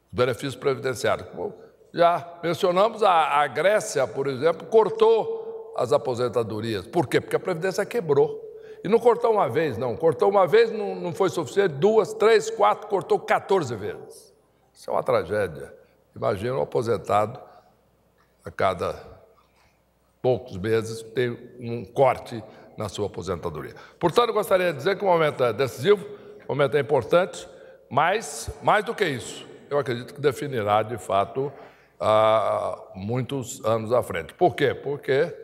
os benefícios previdenciários. Como já mencionamos, a, a Grécia, por exemplo, cortou as aposentadorias. Por quê? Porque a Previdência quebrou. E não cortou uma vez, não. Cortou uma vez, não, não foi suficiente, duas, três, quatro, cortou 14 vezes. Isso é uma tragédia. Imagina um aposentado a cada poucos meses tem um corte na sua aposentadoria. Portanto, gostaria de dizer que o momento é decisivo, o momento é importante, mas, mais do que isso, eu acredito que definirá, de fato, ah, muitos anos à frente. Por quê? Porque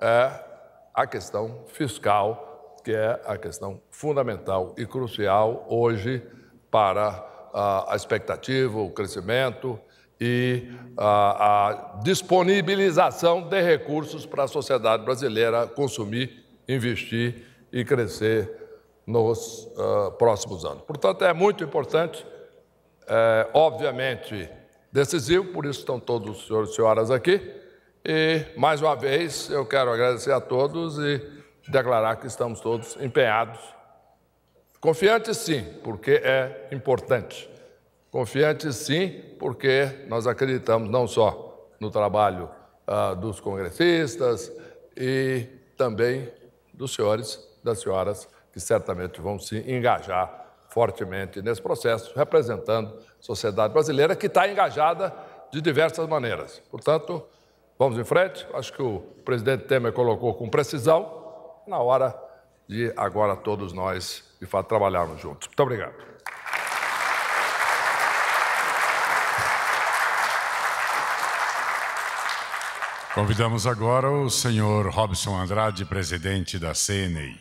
é a questão fiscal, que é a questão fundamental e crucial hoje para ah, a expectativa, o crescimento e ah, a disponibilização de recursos para a sociedade brasileira consumir investir e crescer nos uh, próximos anos. Portanto, é muito importante, é, obviamente decisivo, por isso estão todos os senhores e senhoras aqui. E, mais uma vez, eu quero agradecer a todos e declarar que estamos todos empenhados. Confiantes, sim, porque é importante. Confiantes, sim, porque nós acreditamos não só no trabalho ah, dos congressistas e também dos senhores, das senhoras, que certamente vão se engajar fortemente nesse processo, representando a sociedade brasileira que está engajada de diversas maneiras. Portanto, vamos em frente. Acho que o presidente Temer colocou com precisão na hora de agora todos nós, de fato, trabalharmos juntos. Muito obrigado.
Convidamos agora o senhor Robson Andrade, presidente da CNI.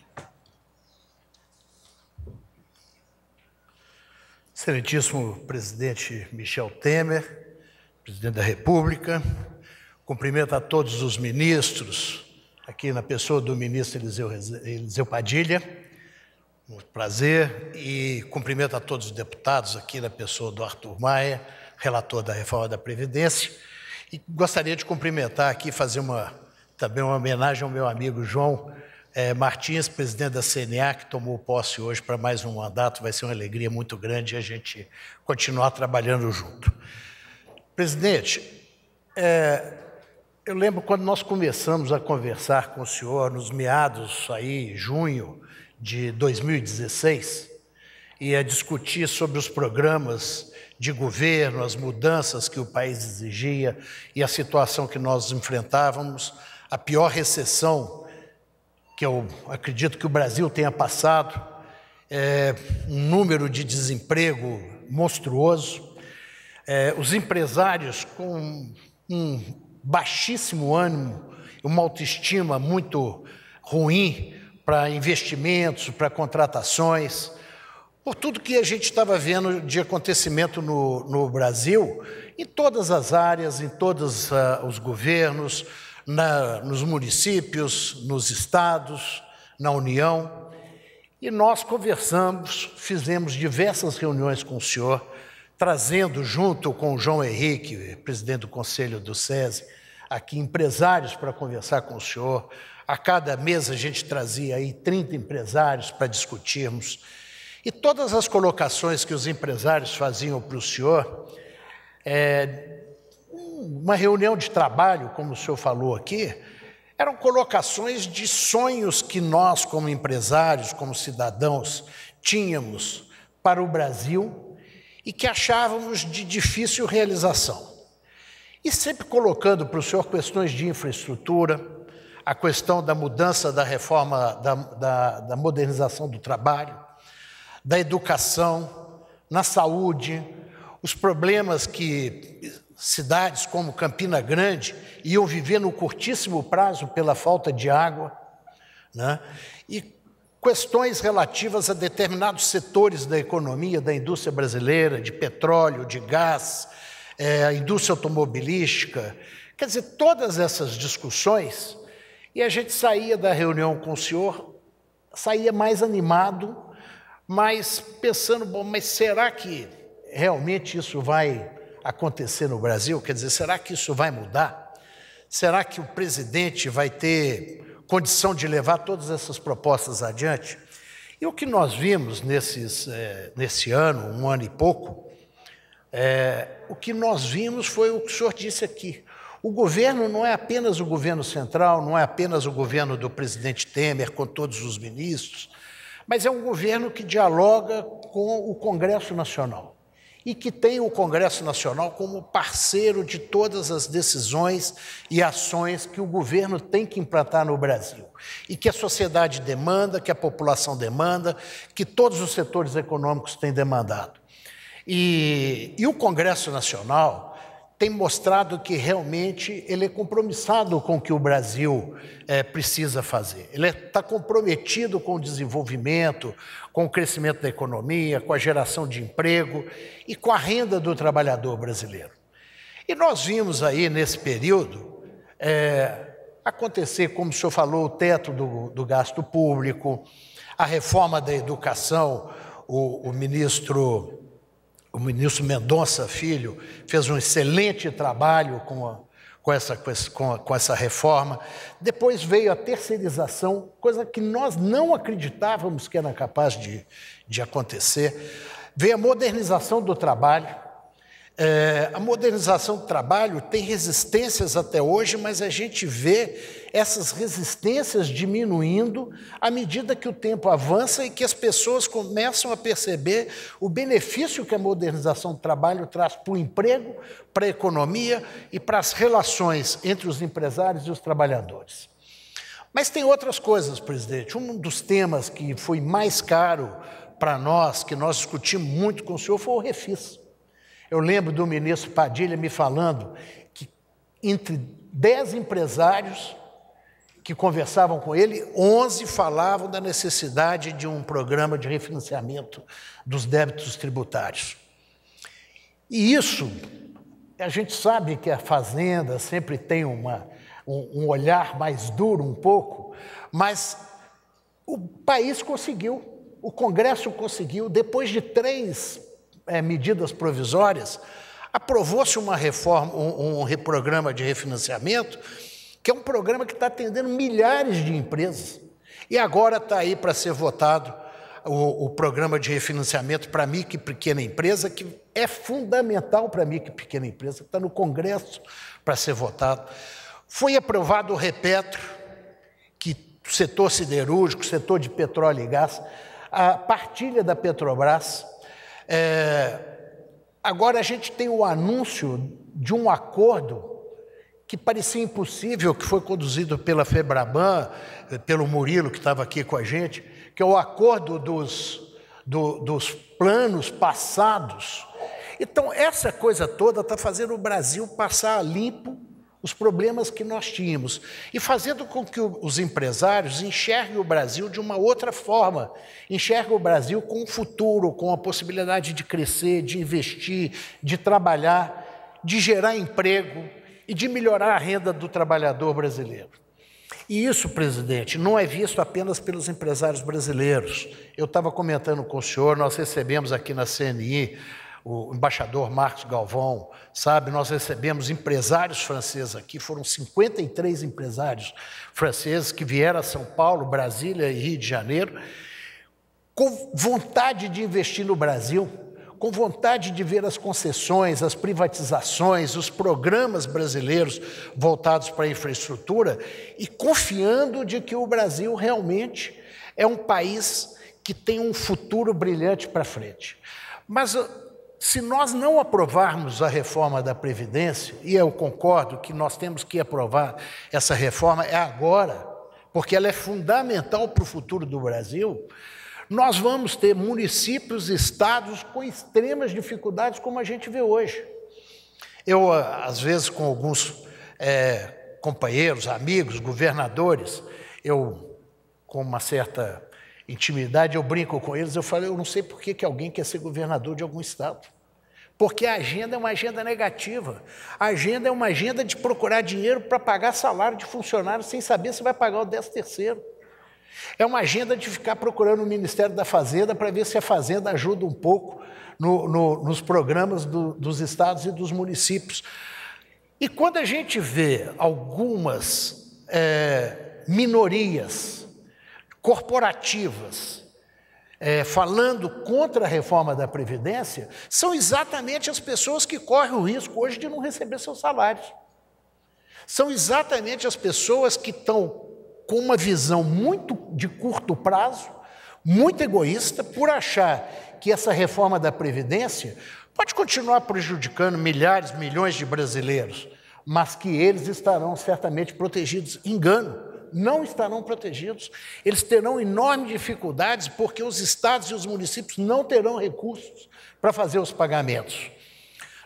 Excelentíssimo presidente Michel Temer, presidente da República, cumprimento a todos os ministros, aqui na pessoa do ministro Eliseu, Eliseu Padilha, um prazer, e cumprimento a todos os deputados, aqui na pessoa do Arthur Maia, relator da reforma da Previdência e gostaria de cumprimentar aqui, fazer uma, também uma homenagem ao meu amigo João é, Martins, presidente da CNA, que tomou posse hoje para mais um mandato. Vai ser uma alegria muito grande a gente continuar trabalhando junto. Presidente, é, eu lembro quando nós começamos a conversar com o senhor nos meados aí, junho de 2016, e a discutir sobre os programas de governo, as mudanças que o país exigia e a situação que nós enfrentávamos, a pior recessão que eu acredito que o Brasil tenha passado, é, um número de desemprego monstruoso, é, os empresários com um baixíssimo ânimo, uma autoestima muito ruim para investimentos, para contratações, por tudo que a gente estava vendo de acontecimento no, no, Brasil, em todas as áreas, em todos uh, os governos, na, nos municípios, nos estados, na União. E nós conversamos, fizemos diversas reuniões com o senhor, trazendo junto com o João Henrique, presidente do Conselho do SESI, aqui empresários para conversar com o senhor. A cada mês a gente trazia aí 30 empresários para discutirmos e todas as colocações que os empresários faziam para o senhor, é, uma reunião de trabalho, como o senhor falou aqui, eram colocações de sonhos que nós, como empresários, como cidadãos, tínhamos para o Brasil e que achávamos de difícil realização. E sempre colocando para o senhor questões de infraestrutura, a questão da mudança da reforma, da, da, da modernização do trabalho, da educação, na saúde, os problemas que cidades como Campina Grande iam viver no curtíssimo prazo pela falta de água, né? e questões relativas a determinados setores da economia, da indústria brasileira, de petróleo, de gás, é, a indústria automobilística. Quer dizer, todas essas discussões, e a gente saía da reunião com o senhor, saía mais animado mas pensando, bom, mas será que realmente isso vai acontecer no Brasil? Quer dizer, será que isso vai mudar? Será que o presidente vai ter condição de levar todas essas propostas adiante? E o que nós vimos nesses, é, nesse ano, um ano e pouco, é, o que nós vimos foi o que o senhor disse aqui. O governo não é apenas o governo central, não é apenas o governo do presidente Temer com todos os ministros, mas é um governo que dialoga com o Congresso Nacional e que tem o Congresso Nacional como parceiro de todas as decisões e ações que o governo tem que implantar no Brasil e que a sociedade demanda, que a população demanda, que todos os setores econômicos têm demandado. E, e o Congresso Nacional tem mostrado que realmente ele é compromissado com o que o Brasil é, precisa fazer. Ele está comprometido com o desenvolvimento, com o crescimento da economia, com a geração de emprego e com a renda do trabalhador brasileiro. E nós vimos aí nesse período é, acontecer, como o senhor falou, o teto do, do gasto público, a reforma da educação, o, o ministro o ministro Mendonça Filho fez um excelente trabalho com, a, com, essa, com, com essa reforma. Depois veio a terceirização, coisa que nós não acreditávamos que era capaz de, de acontecer. Veio a modernização do trabalho. É, a modernização do trabalho tem resistências até hoje, mas a gente vê essas resistências diminuindo à medida que o tempo avança e que as pessoas começam a perceber o benefício que a modernização do trabalho traz para o emprego, para a economia e para as relações entre os empresários e os trabalhadores. Mas tem outras coisas, presidente. Um dos temas que foi mais caro para nós, que nós discutimos muito com o senhor, foi o refis. Eu lembro do ministro Padilha me falando que entre dez empresários que conversavam com ele, onze falavam da necessidade de um programa de refinanciamento dos débitos tributários. E isso, a gente sabe que a Fazenda sempre tem uma, um, um olhar mais duro um pouco, mas o país conseguiu, o Congresso conseguiu, depois de três é, medidas provisórias, aprovou-se uma reforma, um, um de refinanciamento, que é um programa que está atendendo milhares de empresas. E agora está aí para ser votado o, o, programa de refinanciamento para mim que pequena empresa, que é fundamental para mim que pequena empresa, que está no Congresso para ser votado. Foi aprovado o Repetro, que setor siderúrgico, setor de petróleo e gás, a partilha da Petrobras é, agora a gente tem o anúncio de um acordo que parecia impossível, que foi conduzido pela Febraban, eh, pelo Murilo, que estava aqui com a gente, que é o acordo dos, do, dos planos passados. Então, essa coisa toda está fazendo o Brasil passar limpo os problemas que nós tínhamos e fazendo com que os empresários enxerguem o Brasil de uma outra forma, enxerguem o Brasil com o futuro, com a possibilidade de crescer, de investir, de trabalhar, de gerar emprego e de melhorar a renda do trabalhador brasileiro. E isso, presidente, não é visto apenas pelos empresários brasileiros. Eu estava comentando com o senhor, nós recebemos aqui na CNI o embaixador Marcos Galvão, sabe? Nós recebemos empresários franceses aqui, foram 53 empresários franceses que vieram a São Paulo, Brasília e Rio de Janeiro, com vontade de investir no Brasil, com vontade de ver as concessões, as privatizações, os programas brasileiros voltados para a infraestrutura e confiando de que o Brasil realmente é um país que tem um futuro brilhante para frente. Mas se nós não aprovarmos a reforma da Previdência, e eu concordo que nós temos que aprovar essa reforma, é agora, porque ela é fundamental para o futuro do Brasil, nós vamos ter municípios, estados com extremas dificuldades, como a gente vê hoje. Eu, ah, às vezes, com alguns é, companheiros, amigos, governadores, eu, com uma certa intimidade, eu brinco com eles, eu falo, eu não sei por que, que alguém quer ser governador de algum estado. Porque a agenda é uma agenda negativa. A agenda é uma agenda de procurar dinheiro para pagar salário de funcionário sem saber se vai pagar o 13 terceiro. É uma agenda de ficar procurando o Ministério da Fazenda para ver se a Fazenda ajuda um pouco no, no, nos programas do, dos estados e dos municípios. E quando a gente vê algumas é, minorias corporativas é, falando contra a reforma da Previdência são exatamente as pessoas que correm o risco hoje de não receber seus salários. São exatamente as pessoas que estão com uma visão muito de curto prazo, muito egoísta, por achar que essa reforma da Previdência pode continuar prejudicando milhares, milhões de brasileiros, mas que eles estarão certamente protegidos. Engano não estarão protegidos, eles terão enormes dificuldades, porque os estados e os municípios não terão recursos para fazer os pagamentos.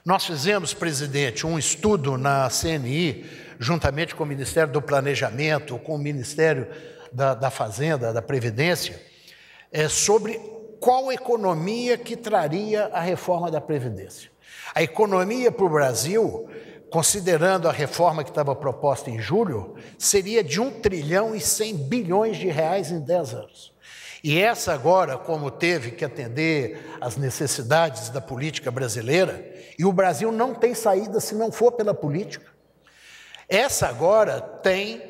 Nós fizemos, presidente, um estudo na CNI, juntamente com o Ministério do Planejamento, com o Ministério da, da Fazenda, da Previdência, é, sobre qual economia que traria a reforma da Previdência. A economia para o Brasil considerando a reforma que estava proposta em julho, seria de 1 trilhão e 100 bilhões de reais em 10 anos. E essa agora, como teve que atender às necessidades da política brasileira, e o Brasil não tem saída se não for pela política, essa agora tem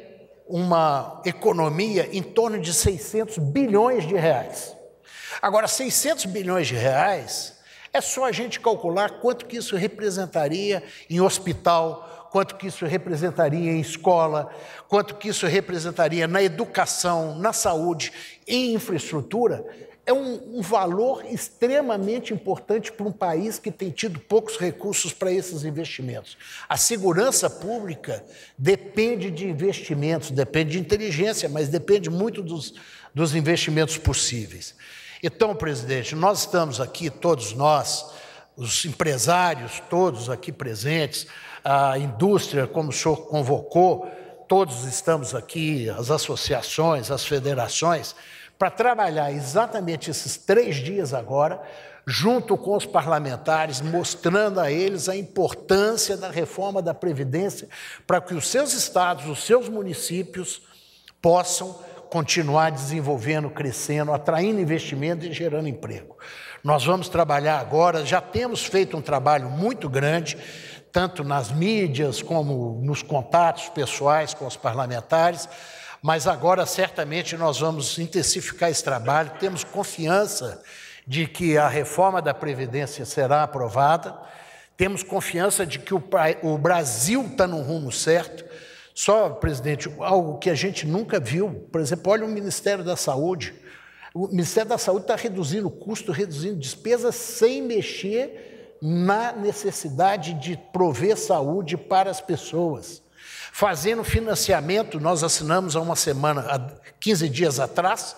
uma economia em torno de 600 bilhões de reais. Agora, 600 bilhões de reais é só a gente calcular quanto que isso representaria em hospital, quanto que isso representaria em escola, quanto que isso representaria na educação, na saúde, em infraestrutura. É um, um valor extremamente importante para um país que tem tido poucos recursos para esses investimentos. A segurança pública depende de investimentos, depende de inteligência, mas depende muito dos, dos investimentos possíveis. Então, presidente, nós estamos aqui, todos nós, os empresários todos aqui presentes, a indústria, como o senhor convocou, todos estamos aqui, as associações, as federações, para trabalhar exatamente esses três dias agora, junto com os parlamentares, mostrando a eles a importância da reforma da Previdência para que os seus estados, os seus municípios possam continuar desenvolvendo, crescendo, atraindo investimento e gerando emprego. Nós vamos trabalhar agora, já temos feito um trabalho muito grande, tanto nas mídias como nos contatos pessoais com os parlamentares, mas agora certamente nós vamos intensificar esse trabalho, temos confiança de que a reforma da Previdência será aprovada, temos confiança de que o Brasil está no rumo certo só, presidente, algo que a gente nunca viu, por exemplo, olha o Ministério da Saúde. O Ministério da Saúde está reduzindo custo, reduzindo despesas, sem mexer na necessidade de prover saúde para as pessoas. Fazendo financiamento, nós assinamos há uma semana, há 15 dias atrás,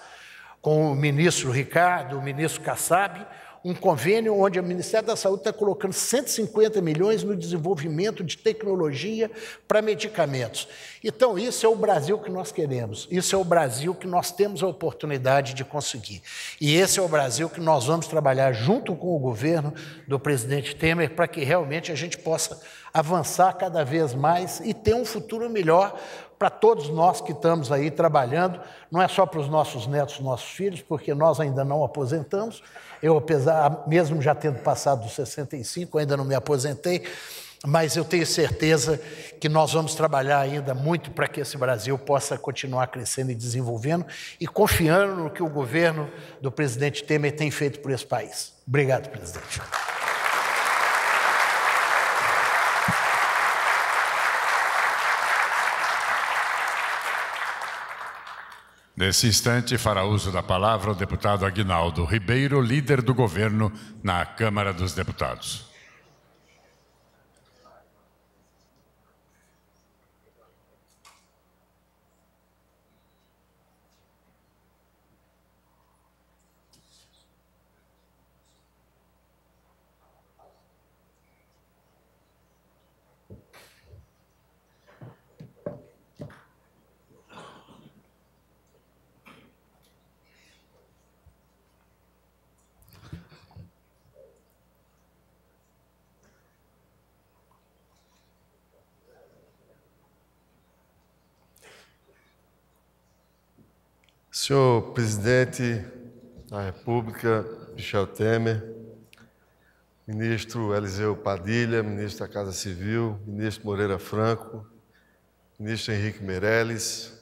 com o ministro Ricardo, o ministro Kassab, um convênio onde o Ministério da Saúde está colocando 150 milhões no desenvolvimento de tecnologia para medicamentos. Então, isso é o Brasil que nós queremos, isso é o Brasil que nós temos a oportunidade de conseguir. E esse é o Brasil que nós vamos trabalhar junto com o governo do presidente Temer para que realmente a gente possa avançar cada vez mais e ter um futuro melhor para todos nós que estamos aí trabalhando, não é só para os nossos netos, nossos filhos, porque nós ainda não aposentamos, eu, apesar, mesmo já tendo passado dos 65, ainda não me aposentei, mas eu tenho certeza que nós vamos trabalhar ainda muito para que esse Brasil possa continuar crescendo e desenvolvendo e confiando no que o governo do presidente Temer tem feito por esse país. Obrigado, presidente.
Nesse instante, fará uso da palavra o deputado Aguinaldo Ribeiro, líder do governo na Câmara dos Deputados.
Senhor presidente da República, Michel Temer, ministro Eliseu Padilha, ministro da Casa Civil, ministro Moreira Franco, ministro Henrique Meirelles,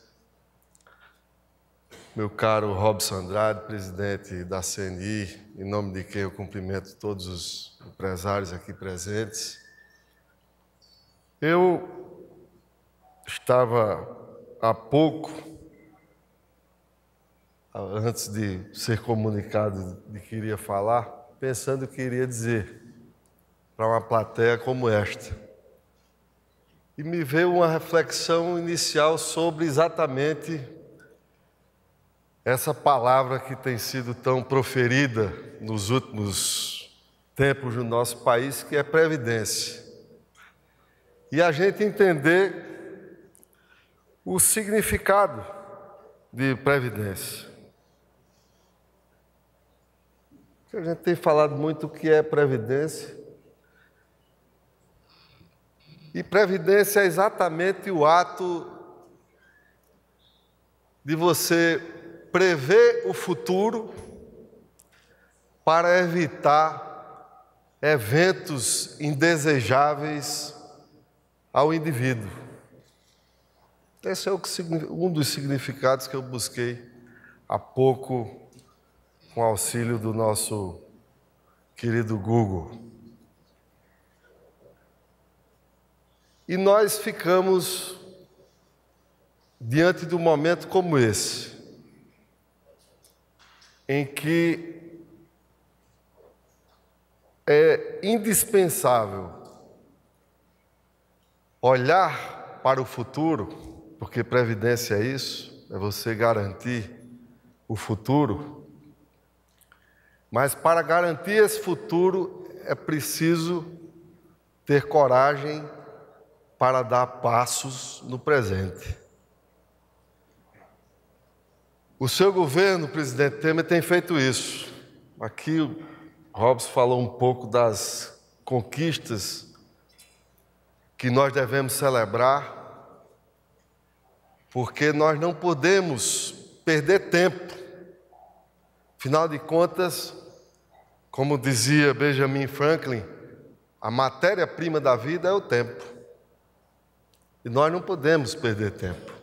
meu caro Robson Andrade, presidente da CNI, em nome de quem eu cumprimento todos os empresários aqui presentes. Eu estava há pouco antes de ser comunicado de que iria falar, pensando o que iria dizer para uma plateia como esta. E me veio uma reflexão inicial sobre exatamente essa palavra que tem sido tão proferida nos últimos tempos no nosso país, que é previdência. E a gente entender o significado de previdência. A gente tem falado muito o que é previdência. E previdência é exatamente o ato de você prever o futuro para evitar eventos indesejáveis ao indivíduo. Esse é um dos significados que eu busquei há pouco com auxílio do nosso querido Google. E nós ficamos diante de um momento como esse, em que é indispensável olhar para o futuro, porque previdência é isso, é você garantir o futuro mas para garantir esse futuro é preciso ter coragem para dar passos no presente. O seu governo, presidente Temer, tem feito isso. Aqui o Robson falou um pouco das conquistas que nós devemos celebrar, porque nós não podemos perder tempo. Afinal de contas, como dizia Benjamin Franklin, a matéria-prima da vida é o tempo. E nós não podemos perder tempo.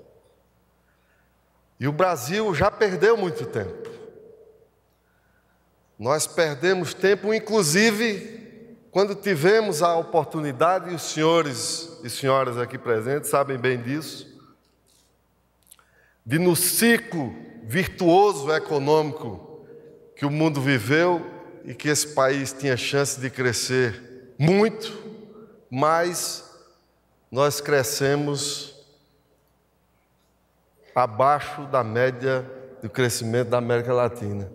E o Brasil já perdeu muito tempo. Nós perdemos tempo, inclusive, quando tivemos a oportunidade, e os senhores e senhoras aqui presentes sabem bem disso, de no ciclo virtuoso econômico que o mundo viveu, e que esse país tinha chance de crescer muito, mas nós crescemos abaixo da média do crescimento da América Latina.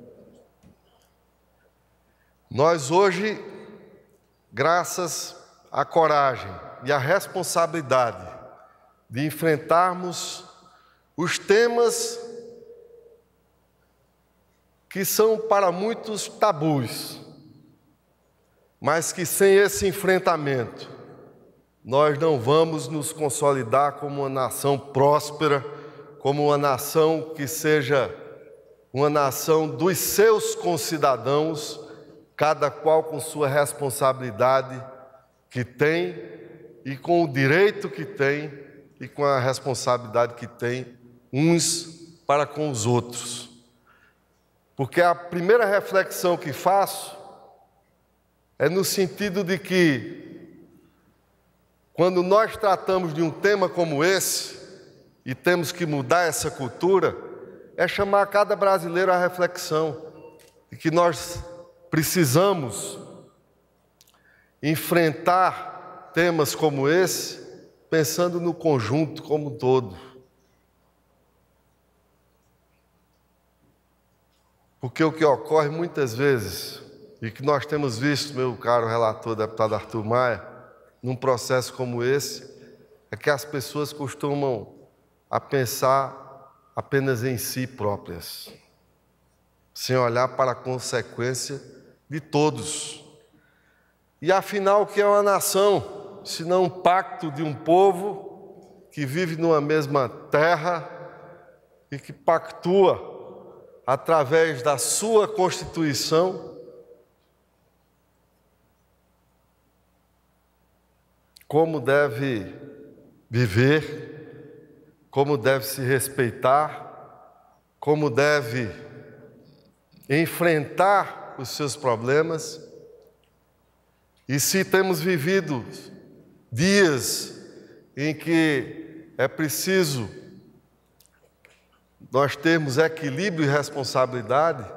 Nós hoje, graças à coragem e à responsabilidade de enfrentarmos os temas que são para muitos tabus, mas que sem esse enfrentamento, nós não vamos nos consolidar como uma nação próspera, como uma nação que seja uma nação dos seus concidadãos, cada qual com sua responsabilidade que tem e com o direito que tem e com a responsabilidade que tem uns para com os outros. Porque a primeira reflexão que faço é no sentido de que, quando nós tratamos de um tema como esse, e temos que mudar essa cultura, é chamar cada brasileiro à reflexão de que nós precisamos enfrentar temas como esse pensando no conjunto como um todo. Porque o que ocorre muitas vezes, e que nós temos visto, meu caro relator, deputado Arthur Maia, num processo como esse, é que as pessoas costumam a pensar apenas em si próprias, sem olhar para a consequência de todos. E afinal, o que é uma nação, se não um pacto de um povo que vive numa mesma terra e que pactua através da sua Constituição, como deve viver, como deve se respeitar, como deve enfrentar os seus problemas. E se temos vivido dias em que é preciso nós termos equilíbrio e responsabilidade,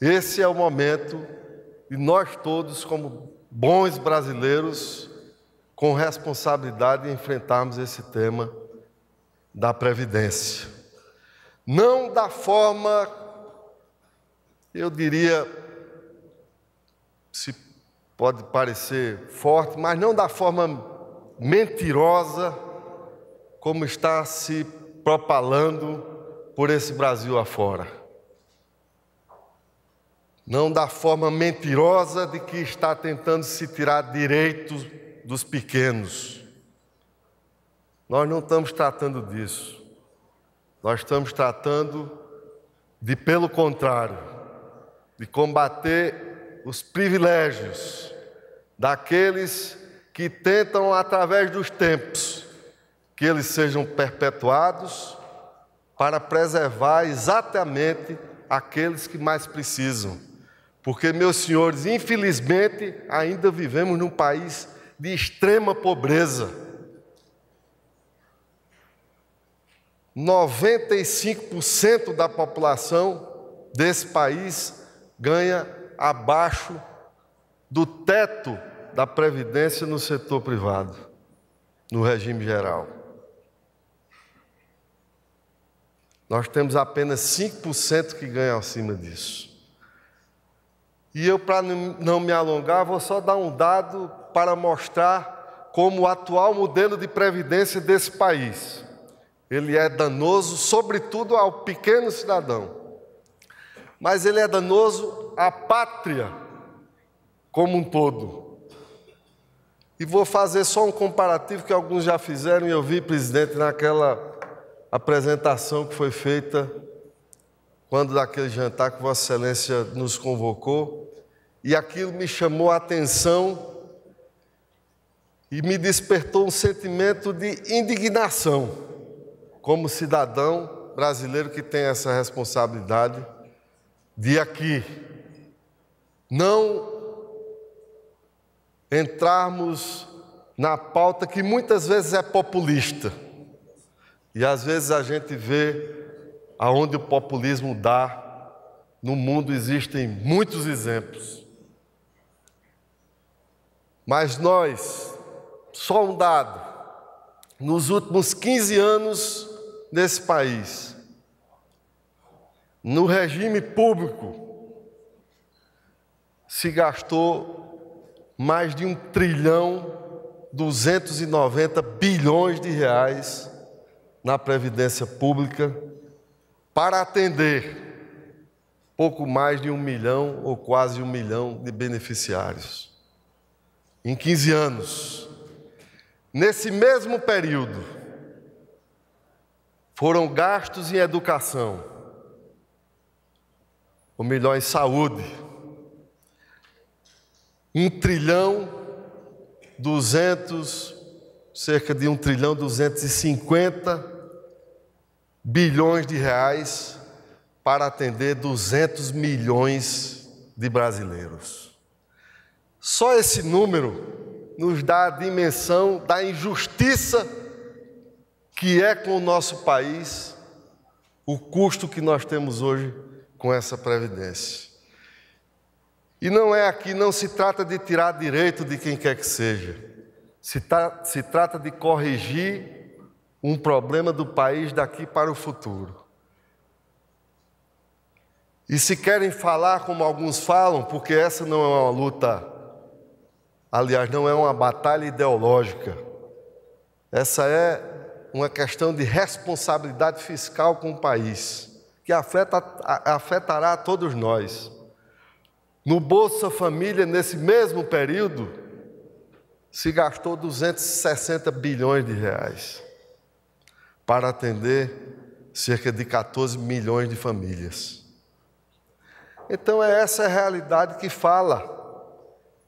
esse é o momento e nós todos, como bons brasileiros, com responsabilidade, enfrentarmos esse tema da Previdência. Não da forma, eu diria, se pode parecer forte, mas não da forma mentirosa como está se propalando por esse Brasil afora. Não da forma mentirosa de que está tentando se tirar direitos dos pequenos. Nós não estamos tratando disso. Nós estamos tratando de, pelo contrário, de combater os privilégios daqueles que tentam, através dos tempos, que eles sejam perpetuados para preservar exatamente aqueles que mais precisam. Porque, meus senhores, infelizmente ainda vivemos num país de extrema pobreza. 95% da população desse país ganha abaixo do teto da previdência no setor privado, no regime geral. Nós temos apenas 5% que ganha acima disso. E eu, para não me alongar, vou só dar um dado para mostrar como o atual modelo de previdência desse país. Ele é danoso, sobretudo ao pequeno cidadão. Mas ele é danoso à pátria como um todo. E vou fazer só um comparativo que alguns já fizeram e eu vi, presidente, naquela apresentação que foi feita quando daquele jantar que Vossa Excelência nos convocou, e aquilo me chamou a atenção e me despertou um sentimento de indignação, como cidadão brasileiro que tem essa responsabilidade de aqui não entrarmos na pauta que muitas vezes é populista e às vezes a gente vê aonde o populismo dá. No mundo existem muitos exemplos. Mas nós, só um dado, nos últimos 15 anos nesse país, no regime público, se gastou mais de um trilhão 290 bilhões de reais na Previdência Pública para atender pouco mais de um milhão ou quase um milhão de beneficiários. Em 15 anos. Nesse mesmo período, foram gastos em educação, ou melhor, em saúde, um trilhão duzentos, cerca de um trilhão duzentos e cinquenta bilhões de reais para atender 200 milhões de brasileiros. Só esse número nos dá a dimensão da injustiça que é com o nosso país o custo que nós temos hoje com essa previdência. E não é aqui, não se trata de tirar direito de quem quer que seja, se, se trata de corrigir um problema do país daqui para o futuro. E se querem falar como alguns falam, porque essa não é uma luta, aliás, não é uma batalha ideológica, essa é uma questão de responsabilidade fiscal com o país, que afeta, afetará a todos nós. No Bolsa Família, nesse mesmo período, se gastou 260 bilhões de reais para atender cerca de 14 milhões de famílias. Então é essa realidade que fala,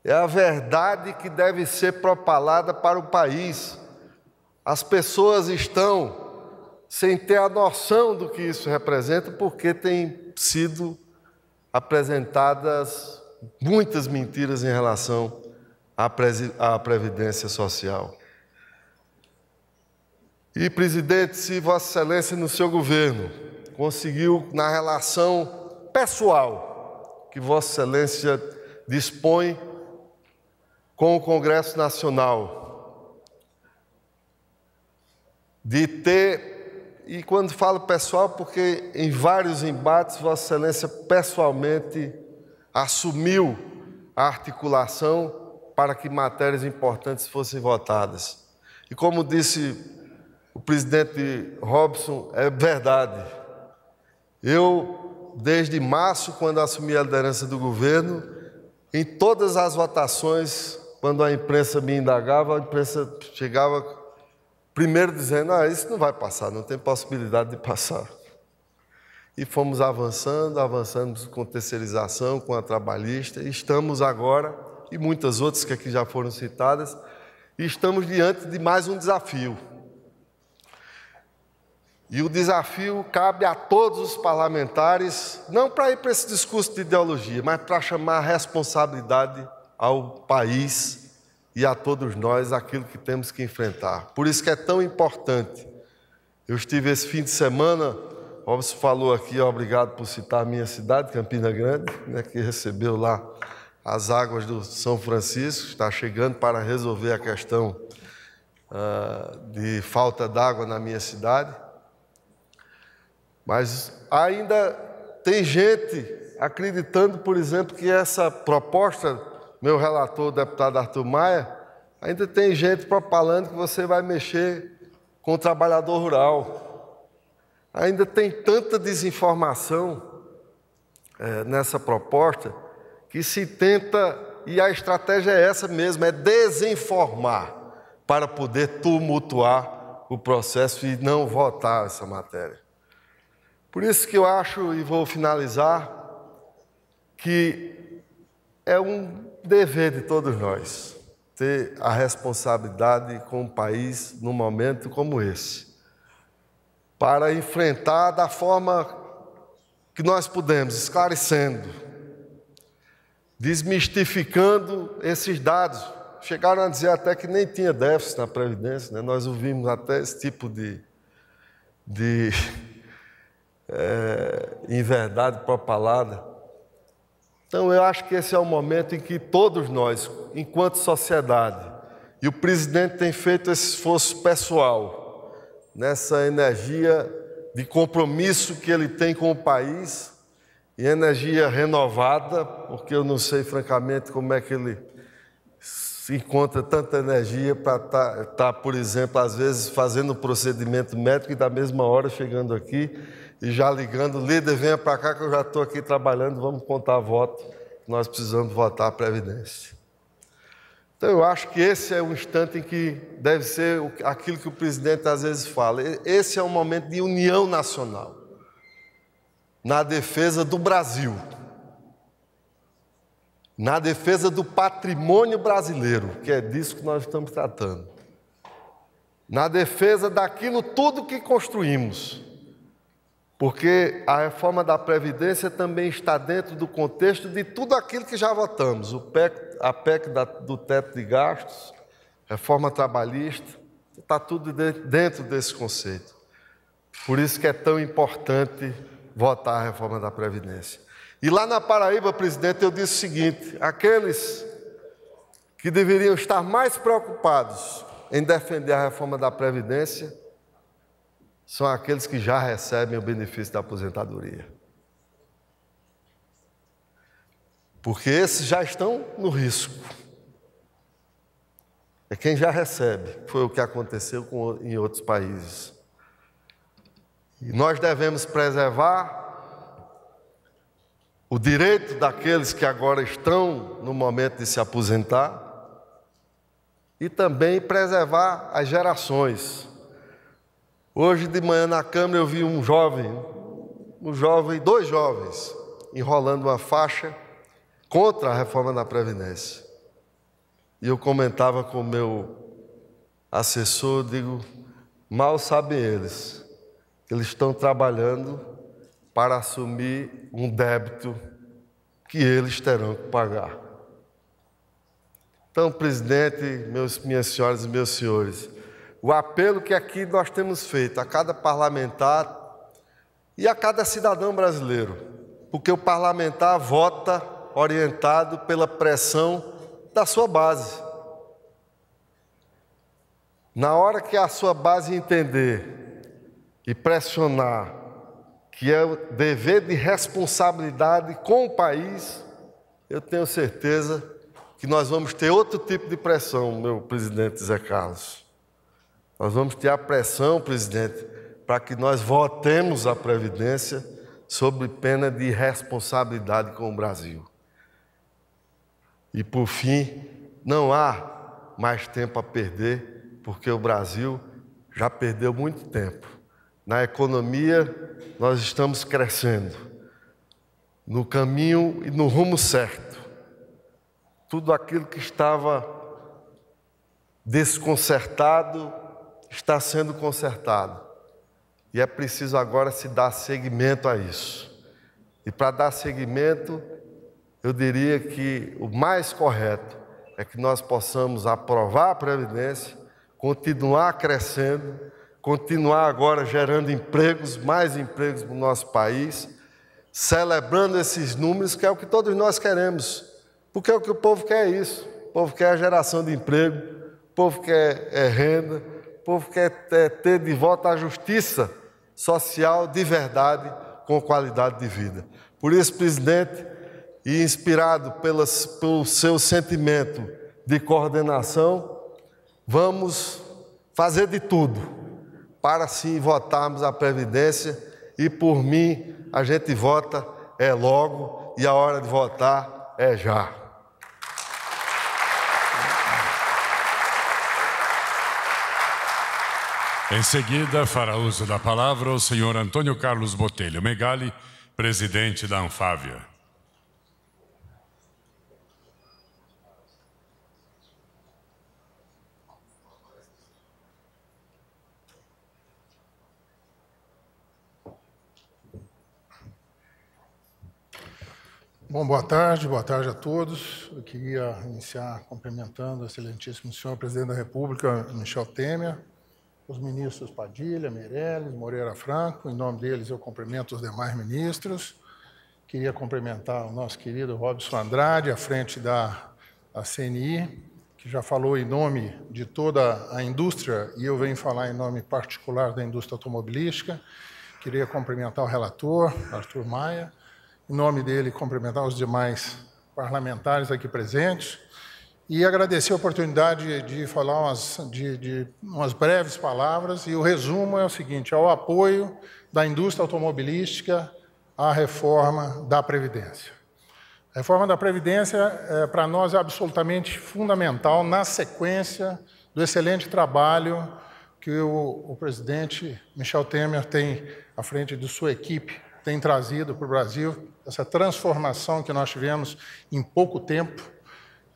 é a verdade que deve ser propalada para o país. As pessoas estão sem ter a noção do que isso representa, porque têm sido apresentadas muitas mentiras em relação à previdência social. E, presidente, se Vossa Excelência, no seu governo, conseguiu, na relação pessoal que Vossa Excelência dispõe com o Congresso Nacional, de ter e quando falo pessoal, porque em vários embates, Vossa Excelência pessoalmente assumiu a articulação para que matérias importantes fossem votadas. E como disse o presidente Robson, é verdade. Eu, desde março, quando assumi a liderança do governo, em todas as votações, quando a imprensa me indagava, a imprensa chegava primeiro dizendo: ah, isso não vai passar, não tem possibilidade de passar. E fomos avançando, avançando com terceirização, com a trabalhista, e estamos agora, e muitas outras que aqui já foram citadas, e estamos diante de mais um desafio e o desafio cabe a todos os parlamentares, não para ir para esse discurso de ideologia, mas para chamar a responsabilidade ao país e a todos nós aquilo que temos que enfrentar. Por isso que é tão importante. Eu estive esse fim de semana, Robson falou aqui, obrigado por citar a minha cidade, Campina Grande, né, que recebeu lá as águas do São Francisco, está chegando para resolver a questão uh, de falta d'água na minha cidade. Mas ainda tem gente acreditando, por exemplo, que essa proposta, meu relator, deputado Arthur Maia, ainda tem gente propalando que você vai mexer com o trabalhador rural. Ainda tem tanta desinformação é, nessa proposta que se tenta, e a estratégia é essa mesmo, é desinformar para poder tumultuar o processo e não votar essa matéria. Por isso que eu acho, e vou finalizar, que é um dever de todos nós ter a responsabilidade com o país num momento como esse, para enfrentar da forma que nós pudemos esclarecendo, desmistificando esses dados. Chegaram a dizer até que nem tinha déficit na Previdência, né? nós ouvimos até esse tipo de, de é, em verdade propalada. Então, eu acho que esse é o momento em que todos nós, enquanto sociedade, e o presidente tem feito esse esforço pessoal, nessa energia de compromisso que ele tem com o país, e energia renovada, porque eu não sei francamente como é que ele se encontra tanta energia para estar, tá, tá, por exemplo, às vezes fazendo um procedimento médico e da mesma hora chegando aqui e já ligando, líder, venha para cá que eu já estou aqui trabalhando, vamos contar voto, nós precisamos votar a Previdência. Então eu acho que esse é o instante em que deve ser aquilo que o presidente às vezes fala. Esse é um momento de união nacional na defesa do Brasil, na defesa do patrimônio brasileiro, que é disso que nós estamos tratando, na defesa daquilo tudo que construímos porque a reforma da Previdência também está dentro do contexto de tudo aquilo que já votamos: o PEC, a PEC da, do teto de gastos, reforma trabalhista, está tudo dentro desse conceito. Por isso que é tão importante votar a reforma da Previdência. E lá na Paraíba, presidente, eu disse o seguinte: aqueles que deveriam estar mais preocupados em defender a reforma da Previdência são aqueles que já recebem o benefício da aposentadoria. Porque esses já estão no risco. É quem já recebe. Foi o que aconteceu com, em outros países. E nós devemos preservar o direito daqueles que agora estão no momento de se aposentar e também preservar as gerações Hoje de manhã na Câmara eu vi um jovem, um jovem, dois jovens, enrolando uma faixa contra a reforma da Previdência. E eu comentava com o meu assessor, digo, mal sabem eles que eles estão trabalhando para assumir um débito que eles terão que pagar. Então, presidente, meus, minhas senhoras e meus senhores, o apelo que aqui nós temos feito a cada parlamentar e a cada cidadão brasileiro, porque o parlamentar vota orientado pela pressão da sua base. Na hora que a sua base entender e pressionar que é o dever de responsabilidade com o país, eu tenho certeza que nós vamos ter outro tipo de pressão, meu presidente Zé Carlos. Nós vamos ter a pressão, presidente, para que nós votemos a Previdência sobre pena de responsabilidade com o Brasil. E, por fim, não há mais tempo a perder, porque o Brasil já perdeu muito tempo. Na economia, nós estamos crescendo, no caminho e no rumo certo. Tudo aquilo que estava desconcertado, está sendo consertado. E é preciso agora se dar seguimento a isso. E para dar seguimento, eu diria que o mais correto é que nós possamos aprovar a Previdência, continuar crescendo, continuar agora gerando empregos, mais empregos no nosso país, celebrando esses números, que é o que todos nós queremos. Porque é o que o povo quer é isso. O povo quer a geração de emprego, o povo quer é renda povo quer é, ter de volta a justiça social de verdade, com qualidade de vida. Por isso, presidente, e inspirado pelas, pelo seu sentimento de coordenação, vamos fazer de tudo para sim votarmos a Previdência e por mim a gente vota é logo e a hora de votar é já.
Em seguida, fará uso da palavra o senhor Antônio Carlos Botelho Megali, presidente da Anfávia.
Bom, boa tarde, boa tarde a todos. Eu queria iniciar cumprimentando o excelentíssimo senhor presidente da República, Michel Temer, os ministros Padilha, Meirelles, Moreira Franco. Em nome deles, eu cumprimento os demais ministros. Queria cumprimentar o nosso querido Robson Andrade, à frente da CNI, que já falou em nome de toda a indústria, e eu venho falar em nome particular da indústria automobilística. Queria cumprimentar o relator, Arthur Maia. Em nome dele, cumprimentar os demais parlamentares aqui presentes e agradecer a oportunidade de falar umas, de, de umas breves palavras. E o resumo é o seguinte: ao é o apoio da indústria automobilística à reforma da Previdência. A reforma da Previdência, é, para nós, é absolutamente fundamental na sequência do excelente trabalho que o, o presidente Michel Temer tem à frente de sua equipe tem trazido para o Brasil, essa transformação que nós tivemos em pouco tempo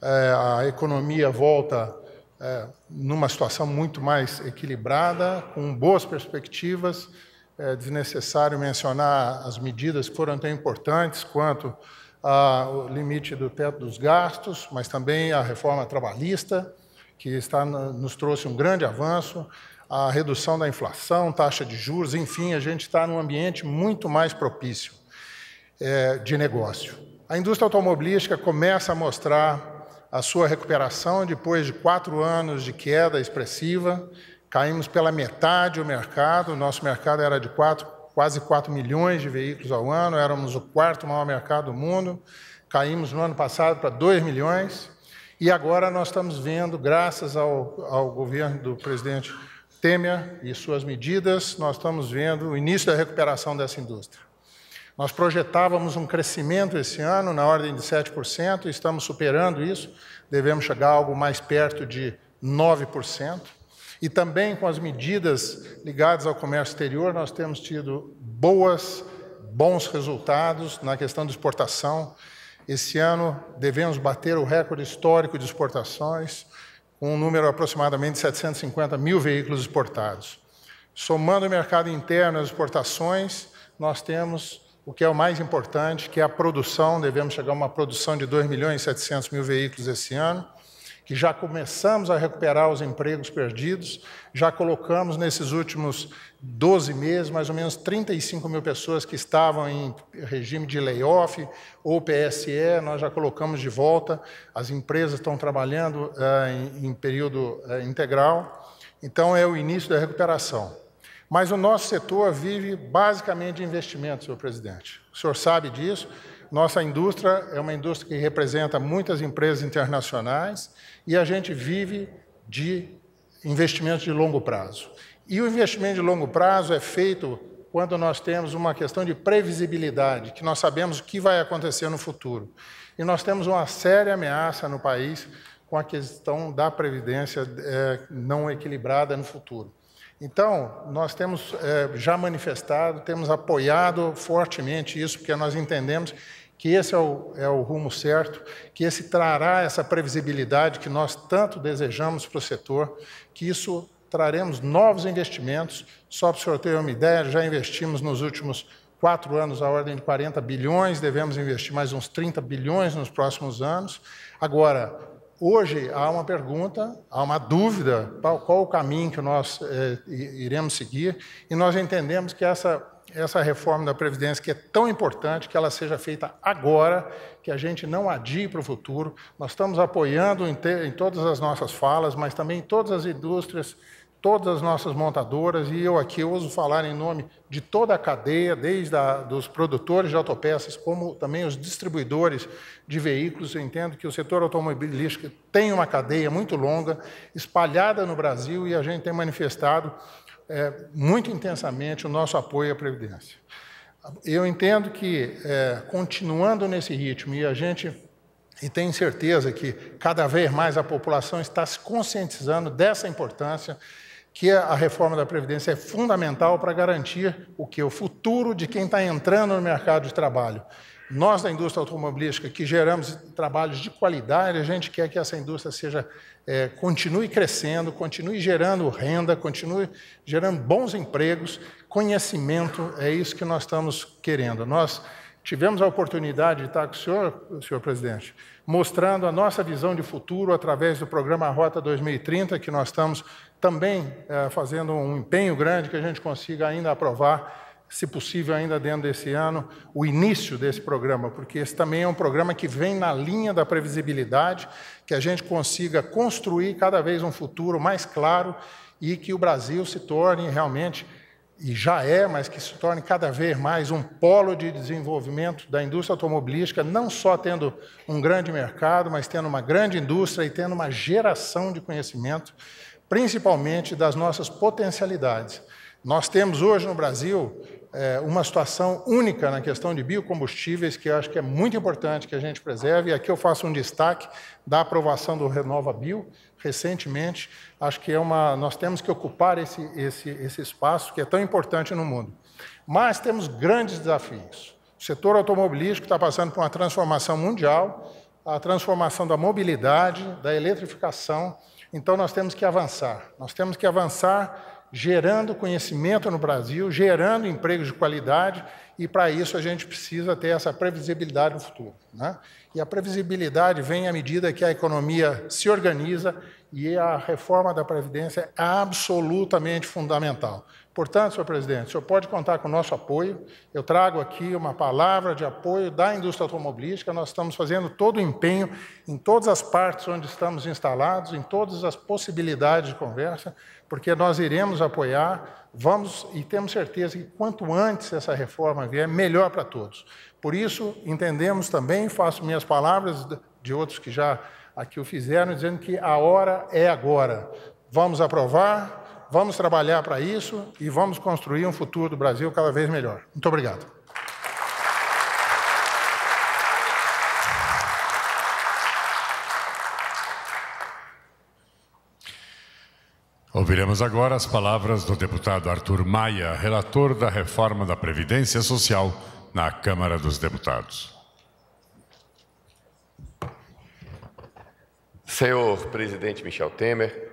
é, a economia volta é, numa situação muito mais equilibrada, com boas perspectivas. É desnecessário mencionar as medidas que foram tão importantes quanto o limite do teto dos gastos, mas também a reforma trabalhista, que está, nos trouxe um grande avanço, a redução da inflação, taxa de juros, enfim, a gente está num ambiente muito mais propício é, de negócio. A indústria automobilística começa a mostrar a sua recuperação depois de quatro anos de queda expressiva. Caímos pela metade o mercado, nosso mercado era de quatro, quase 4 milhões de veículos ao ano, éramos o quarto maior mercado do mundo, caímos no ano passado para 2 milhões, e agora nós estamos vendo, graças ao, ao governo do presidente Temer e suas medidas, nós estamos vendo o início da recuperação dessa indústria. Nós projetávamos um crescimento esse ano na ordem de 7%, e estamos superando isso, devemos chegar a algo mais perto de 9%. E também com as medidas ligadas ao comércio exterior, nós temos tido boas, bons resultados na questão de exportação. Esse ano devemos bater o recorde histórico de exportações, com um número aproximadamente de 750 mil veículos exportados. Somando o mercado interno e as exportações, nós temos o que é o mais importante, que é a produção. Devemos chegar a uma produção de 2 milhões e 700 mil veículos esse ano, que já começamos a recuperar os empregos perdidos, já colocamos nesses últimos 12 meses mais ou menos 35 mil pessoas que estavam em regime de layoff ou PSE, nós já colocamos de volta, as empresas estão trabalhando uh, em, em, período uh, integral, então é o início da recuperação. Mas o nosso setor vive basicamente de investimentos, senhor presidente. O senhor sabe disso. Nossa indústria é uma indústria que representa muitas empresas internacionais e a gente vive de investimentos de longo prazo. E o investimento de longo prazo é feito quando nós temos uma questão de previsibilidade, que nós sabemos o que vai acontecer no futuro. E nós temos uma séria ameaça no país com a questão da previdência é, não equilibrada no futuro. Então, nós temos é, já manifestado, temos apoiado fortemente isso, porque nós entendemos que esse é o, é o, rumo certo, que esse trará essa previsibilidade que nós tanto desejamos para o setor, que isso traremos novos investimentos. Só para o senhor ter uma ideia, já investimos nos últimos quatro anos a ordem de 40 bilhões, devemos investir mais uns 30 bilhões nos próximos anos. Agora, Hoje há uma pergunta, há uma dúvida, qual o caminho que nós é, iremos seguir, e nós entendemos que essa, essa reforma da Previdência, que é tão importante, que ela seja feita agora, que a gente não adie para o futuro. Nós estamos apoiando em, em todas as nossas falas, mas também em todas as indústrias todas as nossas montadoras, e eu aqui ouso falar em nome de toda a cadeia, desde a, dos produtores de autopeças, como também os distribuidores de veículos. Eu entendo que o setor automobilístico tem uma cadeia muito longa, espalhada no Brasil, e a gente tem manifestado é, muito intensamente o nosso apoio à Previdência. Eu entendo que, é, continuando nesse ritmo, e a gente e tenho certeza que cada vez mais a população está se conscientizando dessa importância que a reforma da Previdência é fundamental para garantir o que? O futuro de quem está entrando no mercado de trabalho. Nós, da indústria automobilística, que geramos trabalhos de qualidade, a gente quer que essa indústria seja, é, continue crescendo, continue gerando renda, continue gerando bons empregos, conhecimento, é isso que nós estamos querendo. Nós tivemos a oportunidade de tá, estar com o senhor, senhor presidente, mostrando a nossa visão de futuro através do programa Rota 2030, que nós estamos também é, fazendo um empenho grande que a gente consiga ainda aprovar, se possível ainda dentro desse ano, o início desse programa, porque esse também é um programa que vem na linha da previsibilidade, que a gente consiga construir cada vez um futuro mais claro e que o Brasil se torne realmente e já é, mas que se torne cada vez mais um polo de desenvolvimento da indústria automobilística, não só tendo um grande mercado, mas tendo uma grande indústria e tendo uma geração de conhecimento principalmente das nossas potencialidades. Nós temos hoje no Brasil é, uma situação única na questão de biocombustíveis que eu acho que é muito importante que a gente preserve. E aqui eu faço um destaque da aprovação do Renova Bio recentemente. Acho que é uma, nós temos que ocupar esse, esse, esse espaço que é tão importante no mundo. Mas temos grandes desafios. O setor automobilístico está passando por uma transformação mundial, a transformação da mobilidade, da eletrificação então nós temos que avançar. Nós temos que avançar gerando conhecimento no Brasil, gerando empregos de qualidade, e para isso a gente precisa ter essa previsibilidade no futuro. Né? E a previsibilidade vem à medida que a economia se organiza e a reforma da Previdência é absolutamente fundamental. Portanto, senhor presidente, o senhor pode contar com o nosso apoio. Eu trago aqui uma palavra de apoio da indústria automobilística. Nós estamos fazendo todo o empenho em todas as partes onde estamos instalados, em todas as possibilidades de conversa, porque nós iremos apoiar, vamos e temos certeza que quanto antes essa reforma vier, melhor para todos. Por isso, entendemos também, faço minhas palavras de outros que já aqui o fizeram, dizendo que a hora é agora. Vamos aprovar, vamos trabalhar para isso e vamos construir um futuro do Brasil cada vez melhor. Muito obrigado.
Ouviremos agora as palavras do deputado Arthur Maia, relator da reforma da Previdência Social na Câmara dos Deputados.
Senhor presidente Michel Temer,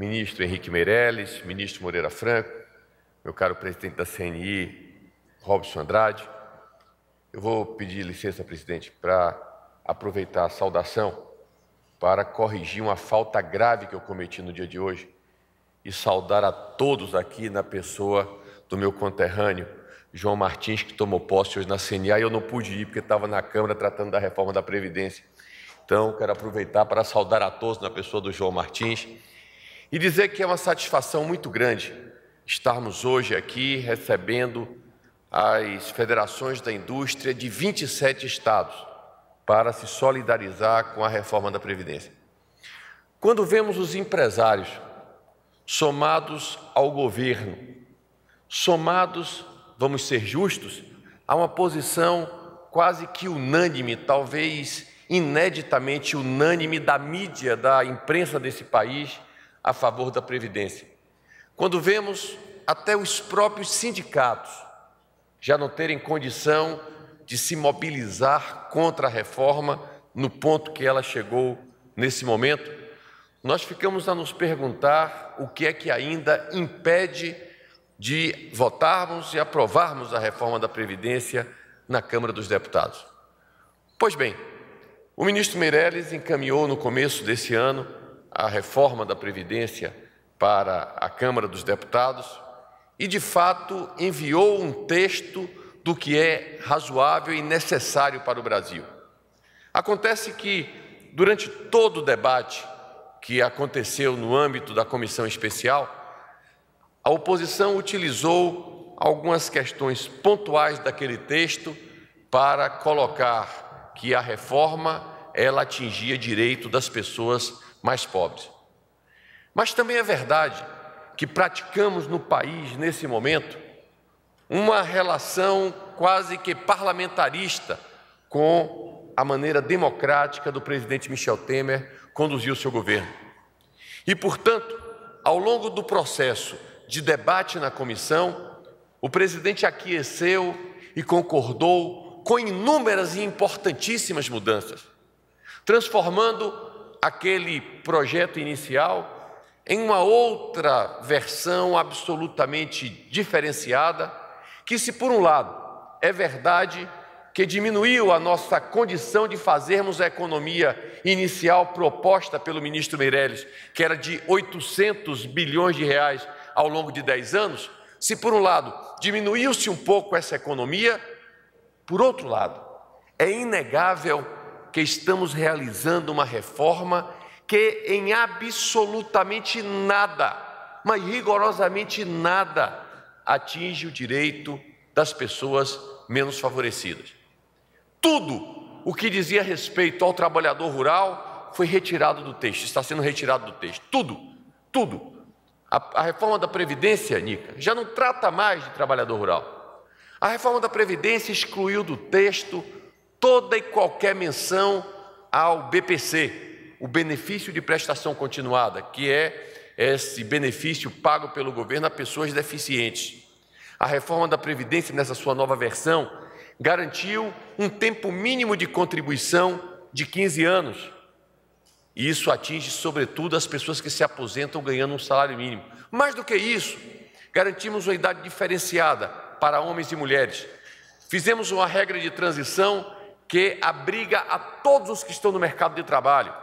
ministro Henrique Meirelles, ministro Moreira Franco, meu caro presidente da CNI, Robson Andrade. Eu vou pedir licença, presidente, para aproveitar a saudação para corrigir uma falta grave que eu cometi no dia de hoje e saudar a todos aqui na pessoa do meu conterrâneo, João Martins, que tomou posse hoje na CNI e eu não pude ir porque estava na Câmara tratando da reforma da Previdência. Então, quero aproveitar para saudar a todos na pessoa do João Martins e dizer que é uma satisfação muito grande estarmos hoje aqui recebendo as federações da indústria de 27 estados para se solidarizar com a reforma da Previdência. Quando vemos os empresários somados ao governo, somados, vamos ser justos, a uma posição quase que unânime, talvez ineditamente unânime da mídia, da imprensa desse país, a favor da Previdência. Quando vemos até os próprios sindicatos já não terem condição de se mobilizar contra a reforma no ponto que ela chegou nesse momento, nós ficamos a nos perguntar o que é que ainda impede de votarmos e aprovarmos a reforma da Previdência na Câmara dos Deputados. Pois bem, o ministro Meirelles encaminhou no começo desse ano a reforma da Previdência para a Câmara dos Deputados e, de fato, enviou um texto do que é razoável e necessário para o Brasil. Acontece que, durante todo o debate que aconteceu no âmbito da comissão especial, a oposição utilizou algumas questões pontuais daquele texto para colocar que a reforma ela atingia direito das pessoas mais pobres. Mas também é verdade que praticamos no país, nesse momento, uma relação quase que parlamentarista com a maneira democrática do presidente Michel Temer conduzir o seu governo. E, portanto, ao longo do processo de debate na comissão, o presidente aqueceu e concordou com inúmeras e importantíssimas mudanças, transformando aquele projeto inicial em uma outra versão absolutamente diferenciada, que, se por um lado é verdade que diminuiu a nossa condição de fazermos a economia inicial proposta pelo ministro Meirelles, que era de 800 bilhões de reais ao longo de 10 anos, se por um lado diminuiu-se um pouco essa economia, por outro lado, é inegável que estamos realizando uma reforma que em absolutamente nada, mas rigorosamente nada, atinge o direito das pessoas menos favorecidas. Tudo o que dizia respeito ao trabalhador rural foi retirado do texto, está sendo retirado do texto. Tudo, tudo. A, a reforma da Previdência, Nica, já não trata mais de trabalhador rural. A reforma da Previdência excluiu do texto toda e qualquer menção ao BPC, o benefício de prestação continuada, que é esse benefício pago pelo governo a pessoas deficientes. A reforma da Previdência, nessa sua nova versão, garantiu um tempo mínimo de contribuição de 15 anos. E isso atinge, sobretudo, as pessoas que se aposentam ganhando um salário mínimo. Mais do que isso, garantimos uma idade diferenciada para homens e mulheres. Fizemos uma regra de transição que abriga a todos os que estão no mercado de trabalho,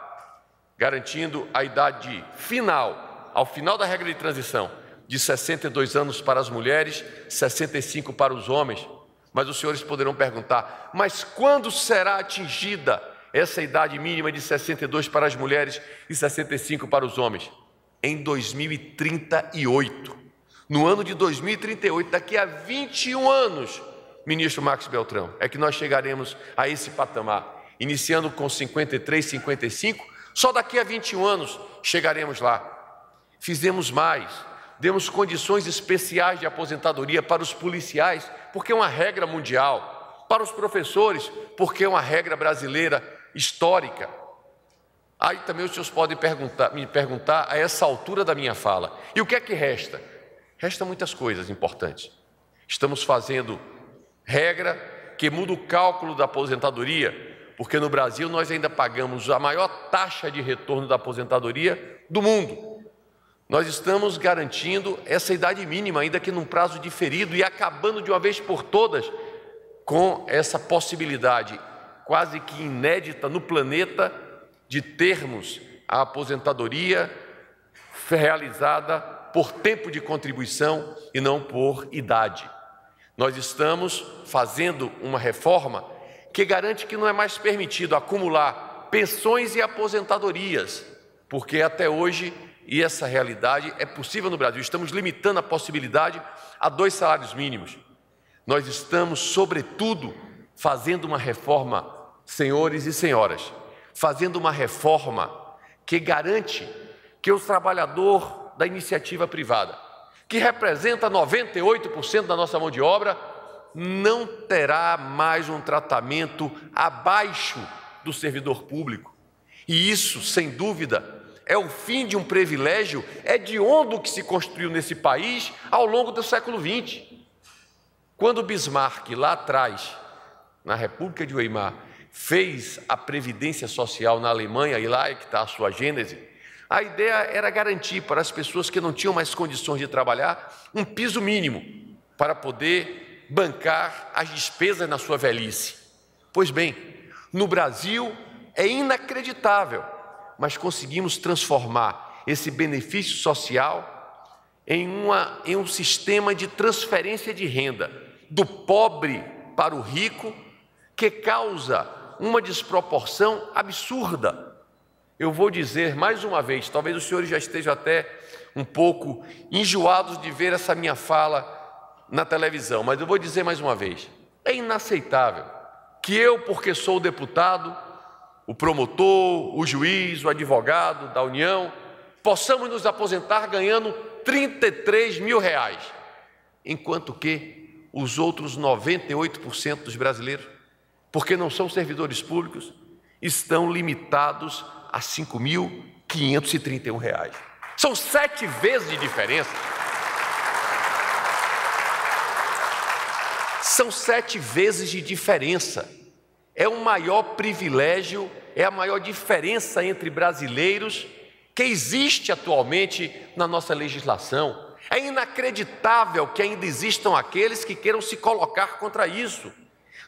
garantindo a idade final, ao final da regra de transição, de 62 anos para as mulheres, 65 para os homens. Mas os senhores poderão perguntar: mas quando será atingida essa idade mínima de 62 para as mulheres e 65 para os homens? Em 2038. No ano de 2038, daqui a 21 anos, ministro Max Beltrão, é que nós chegaremos a esse patamar, iniciando com 53, 55, só daqui a 21 anos chegaremos lá. Fizemos mais, demos condições especiais de aposentadoria para os policiais, porque é uma regra mundial, para os professores, porque é uma regra brasileira histórica. Aí também os senhores podem perguntar, me perguntar a essa altura da minha fala: e o que é que resta? Resta muitas coisas importantes. Estamos fazendo regra que muda o cálculo da aposentadoria, porque no Brasil nós ainda pagamos a maior taxa de retorno da aposentadoria do mundo. Nós estamos garantindo essa idade mínima, ainda que num prazo diferido e acabando de uma vez por todas com essa possibilidade quase que inédita no planeta de termos a aposentadoria realizada por tempo de contribuição e não por idade. Nós estamos fazendo uma reforma que garante que não é mais permitido acumular pensões e aposentadorias, porque até hoje e essa realidade é possível no Brasil. Estamos limitando a possibilidade a dois salários mínimos. Nós estamos, sobretudo, fazendo uma reforma, senhores e senhoras, fazendo uma reforma que garante que o trabalhador da iniciativa privada, que representa 98% da nossa mão de obra, não terá mais um tratamento abaixo do servidor público. E isso, sem dúvida, é o fim de um privilégio hediondo é que se construiu nesse país ao longo do século XX. Quando Bismarck, lá atrás, na República de Weimar, fez a previdência social na Alemanha, e lá é que está a sua gênese, a ideia era garantir para as pessoas que não tinham mais condições de trabalhar um piso mínimo para poder bancar as despesas na sua velhice. Pois bem, no Brasil é inacreditável, mas conseguimos transformar esse benefício social em, uma, em um sistema de transferência de renda do pobre para o rico que causa uma desproporção absurda eu vou dizer mais uma vez, talvez os senhores já estejam até um pouco enjoados de ver essa minha fala na televisão, mas eu vou dizer mais uma vez: é inaceitável que eu, porque sou o deputado, o promotor, o juiz, o advogado da União, possamos nos aposentar ganhando 33 mil reais, enquanto que os outros 98% dos brasileiros, porque não são servidores públicos, estão limitados a a 5.531 reais. São sete vezes de diferença. São sete vezes de diferença. É o maior privilégio, é a maior diferença entre brasileiros que existe atualmente na nossa legislação. É inacreditável que ainda existam aqueles que queiram se colocar contra isso.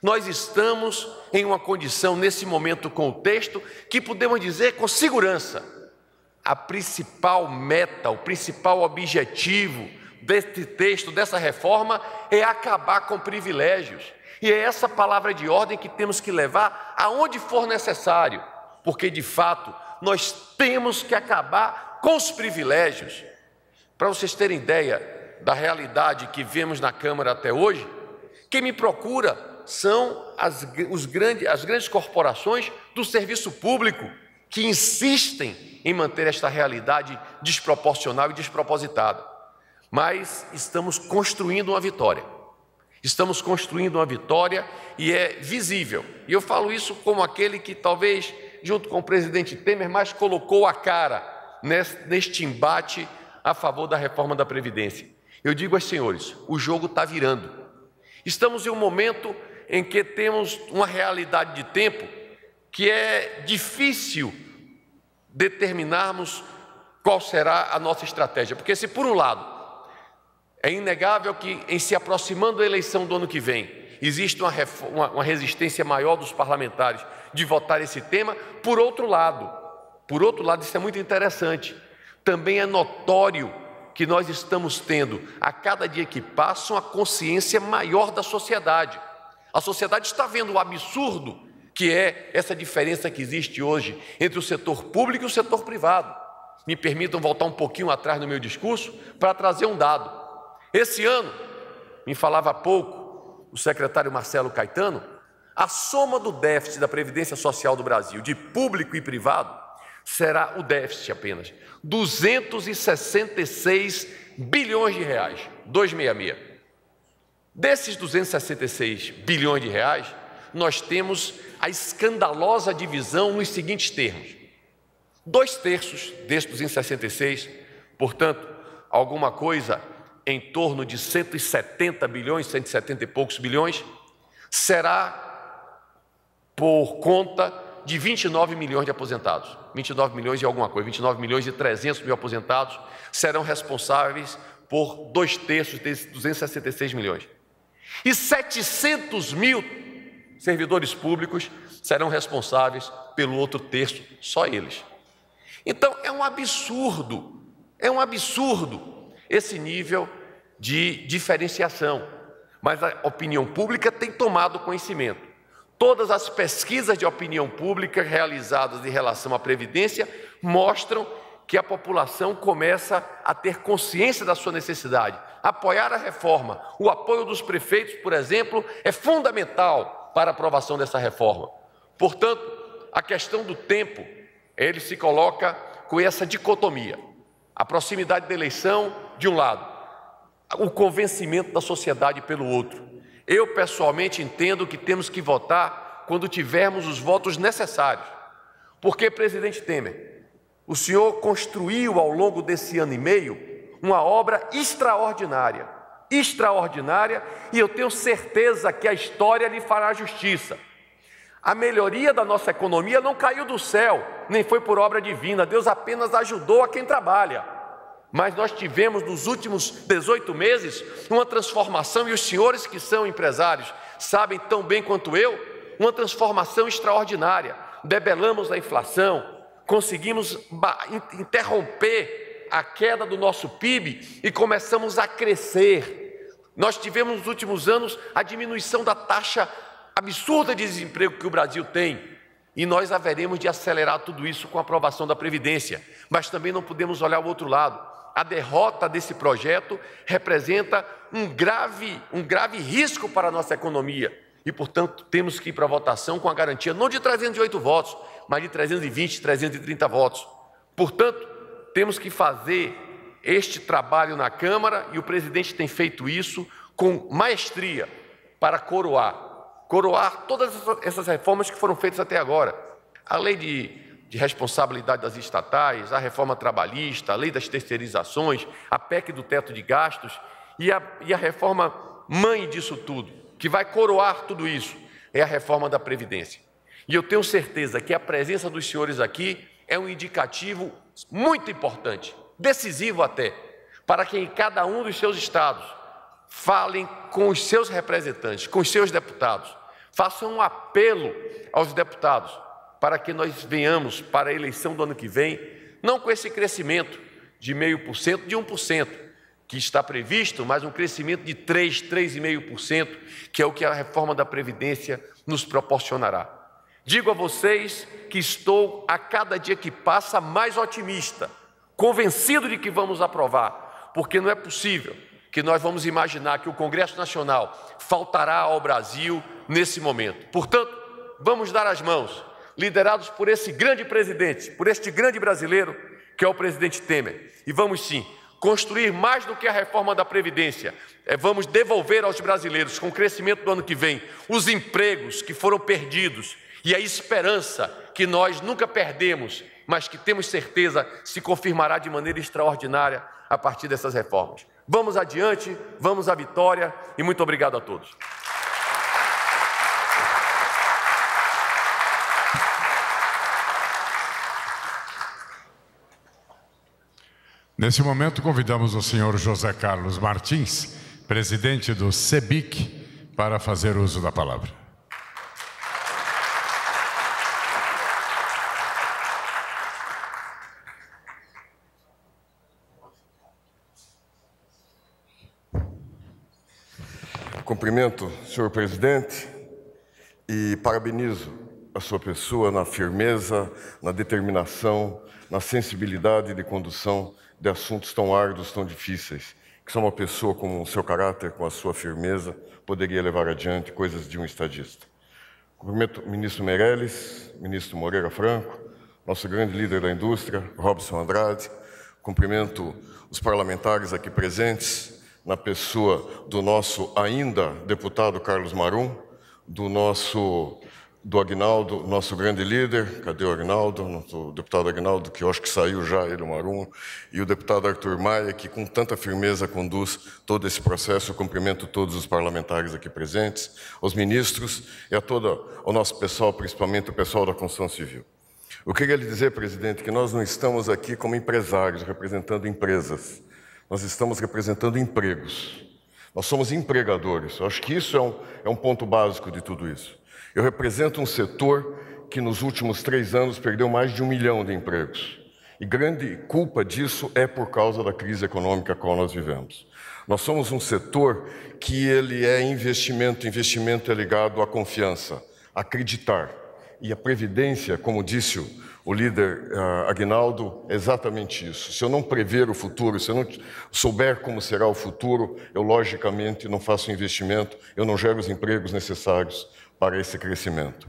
Nós estamos em uma condição, nesse momento, com o texto, que podemos dizer com segurança: a principal meta, o principal objetivo deste texto, dessa reforma, é acabar com privilégios. E é essa palavra de ordem que temos que levar aonde for necessário, porque de fato nós temos que acabar com os privilégios. Para vocês terem ideia da realidade que vemos na Câmara até hoje, quem me procura são as, os grandes as grandes corporações do serviço público que insistem em manter esta realidade desproporcional e despropositada. Mas estamos construindo uma vitória. Estamos construindo uma vitória e é visível. E eu falo isso como aquele que talvez, junto com o presidente Temer, mais colocou a cara neste embate a favor da reforma da Previdência. Eu digo aos senhores: o jogo está virando. Estamos em um momento em que temos uma realidade de tempo que é difícil determinarmos qual será a nossa estratégia. Porque, se por um lado é inegável que, em se aproximando da eleição do ano que vem, existe uma, uma, uma resistência maior dos parlamentares de votar esse tema, por outro lado, por outro lado, isso é muito interessante. Também é notório que nós estamos tendo, a cada dia que passa, uma consciência maior da sociedade a sociedade está vendo o absurdo que é essa diferença que existe hoje entre o setor público e o setor privado. Me permitam voltar um pouquinho atrás no meu discurso para trazer um dado. Esse ano, me falava há pouco o secretário Marcelo Caetano, a soma do déficit da Previdência Social do Brasil, de público e privado, será o déficit apenas, 266 bilhões de reais, 266. Desses 266 bilhões de reais, nós temos a escandalosa divisão nos seguintes termos: dois terços desses 266, portanto, alguma coisa em torno de 170 bilhões, 170 e poucos bilhões, será por conta de 29 milhões de aposentados, 29 milhões e alguma coisa, 29 milhões e 300 mil aposentados serão responsáveis por dois terços desses 266 milhões. E 700 mil servidores públicos serão responsáveis pelo outro terço, só eles. Então é um absurdo, é um absurdo esse nível de diferenciação. Mas a opinião pública tem tomado conhecimento. Todas as pesquisas de opinião pública realizadas em relação à Previdência mostram que a população começa a ter consciência da sua necessidade. Apoiar a reforma, o apoio dos prefeitos, por exemplo, é fundamental para a aprovação dessa reforma. Portanto, a questão do tempo, ele se coloca com essa dicotomia: a proximidade da eleição, de um lado, o convencimento da sociedade pelo outro. Eu pessoalmente entendo que temos que votar quando tivermos os votos necessários. Porque, presidente Temer, o Senhor construiu ao longo desse ano e meio uma obra extraordinária, extraordinária, e eu tenho certeza que a história lhe fará justiça. A melhoria da nossa economia não caiu do céu, nem foi por obra divina, Deus apenas ajudou a quem trabalha. Mas nós tivemos nos últimos 18 meses uma transformação, e os senhores que são empresários sabem tão bem quanto eu, uma transformação extraordinária. Debelamos a inflação, conseguimos interromper a queda do nosso PIB e começamos a crescer. Nós tivemos nos últimos anos a diminuição da taxa absurda de desemprego que o Brasil tem. E nós haveremos de acelerar tudo isso com a aprovação da Previdência. Mas também não podemos olhar o outro lado. A derrota desse projeto representa um grave, um grave risco para a nossa economia e, portanto, temos que ir para a votação com a garantia não de 308 votos, mas de 320, 330 votos. Portanto, temos que fazer este trabalho na Câmara e o presidente tem feito isso com maestria para coroar, coroar todas essas reformas que foram feitas até agora. A lei de de responsabilidade das estatais, a reforma trabalhista, a lei das terceirizações, a PEC do teto de gastos e a, e a reforma mãe disso tudo, que vai coroar tudo isso é a reforma da Previdência. E eu tenho certeza que a presença dos senhores aqui é um indicativo muito importante, decisivo até, para que em cada um dos seus estados falem com os seus representantes, com os seus deputados, façam um apelo aos deputados para que nós venhamos para a eleição do ano que vem, não com esse crescimento de meio por cento, de 1%, que está previsto, mas um crescimento de 3, 3,5%, que é o que a reforma da Previdência nos proporcionará. Digo a vocês que estou, a cada dia que passa, mais otimista, convencido de que vamos aprovar, porque não é possível que nós vamos imaginar que o Congresso Nacional faltará ao Brasil nesse momento. Portanto, vamos dar as mãos, liderados por esse grande presidente, por este grande brasileiro que é o presidente Temer, e vamos sim construir mais do que a reforma da Previdência. É, vamos devolver aos brasileiros, com o crescimento do ano que vem, os empregos que foram perdidos e a esperança que nós nunca perdemos, mas que temos certeza se confirmará de maneira extraordinária a partir dessas reformas. Vamos adiante, vamos à vitória e muito obrigado a todos.
Nesse momento, convidamos o senhor José Carlos Martins, presidente do CEBIC, para fazer uso da palavra.
Cumprimento, senhor presidente, e parabenizo a sua pessoa na firmeza, na determinação, na sensibilidade de condução de assuntos tão árduos, tão difíceis, que só uma pessoa com o seu caráter, com a sua firmeza, poderia levar adiante coisas de um estadista. Cumprimento o ministro Meirelles, ministro Moreira Franco, nosso grande líder da indústria, Robson Andrade. Cumprimento os parlamentares aqui presentes, na pessoa do nosso ainda deputado Carlos Marum, do nosso do Agnaldo, nosso grande líder, cadê o Agnaldo? O deputado Agnaldo, que eu acho que saiu já aí do é Marum, e o deputado Arthur Maia, que com tanta firmeza conduz todo esse processo. Eu cumprimento todos os parlamentares aqui presentes, os ministros e a todo o nosso pessoal, principalmente o pessoal da Constituição civil. Eu queria lhe dizer, presidente, que nós não estamos aqui como empresários representando empresas. Nós estamos representando empregos. Nós somos empregadores. Eu acho que isso é um, é um ponto básico de tudo isso. Eu represento um setor que nos últimos três anos perdeu mais de um milhão de empregos. E grande culpa disso é por causa da crise econômica com a qual nós vivemos. Nós somos um setor que ele é investimento, investimento é ligado à confiança, acreditar. E a previdência, como disse o líder uh, ah, Agnaldo, é exatamente isso. Se eu não prever o futuro, se eu não souber como será o futuro, eu logicamente não faço investimento, eu não gero os empregos necessários para esse crescimento.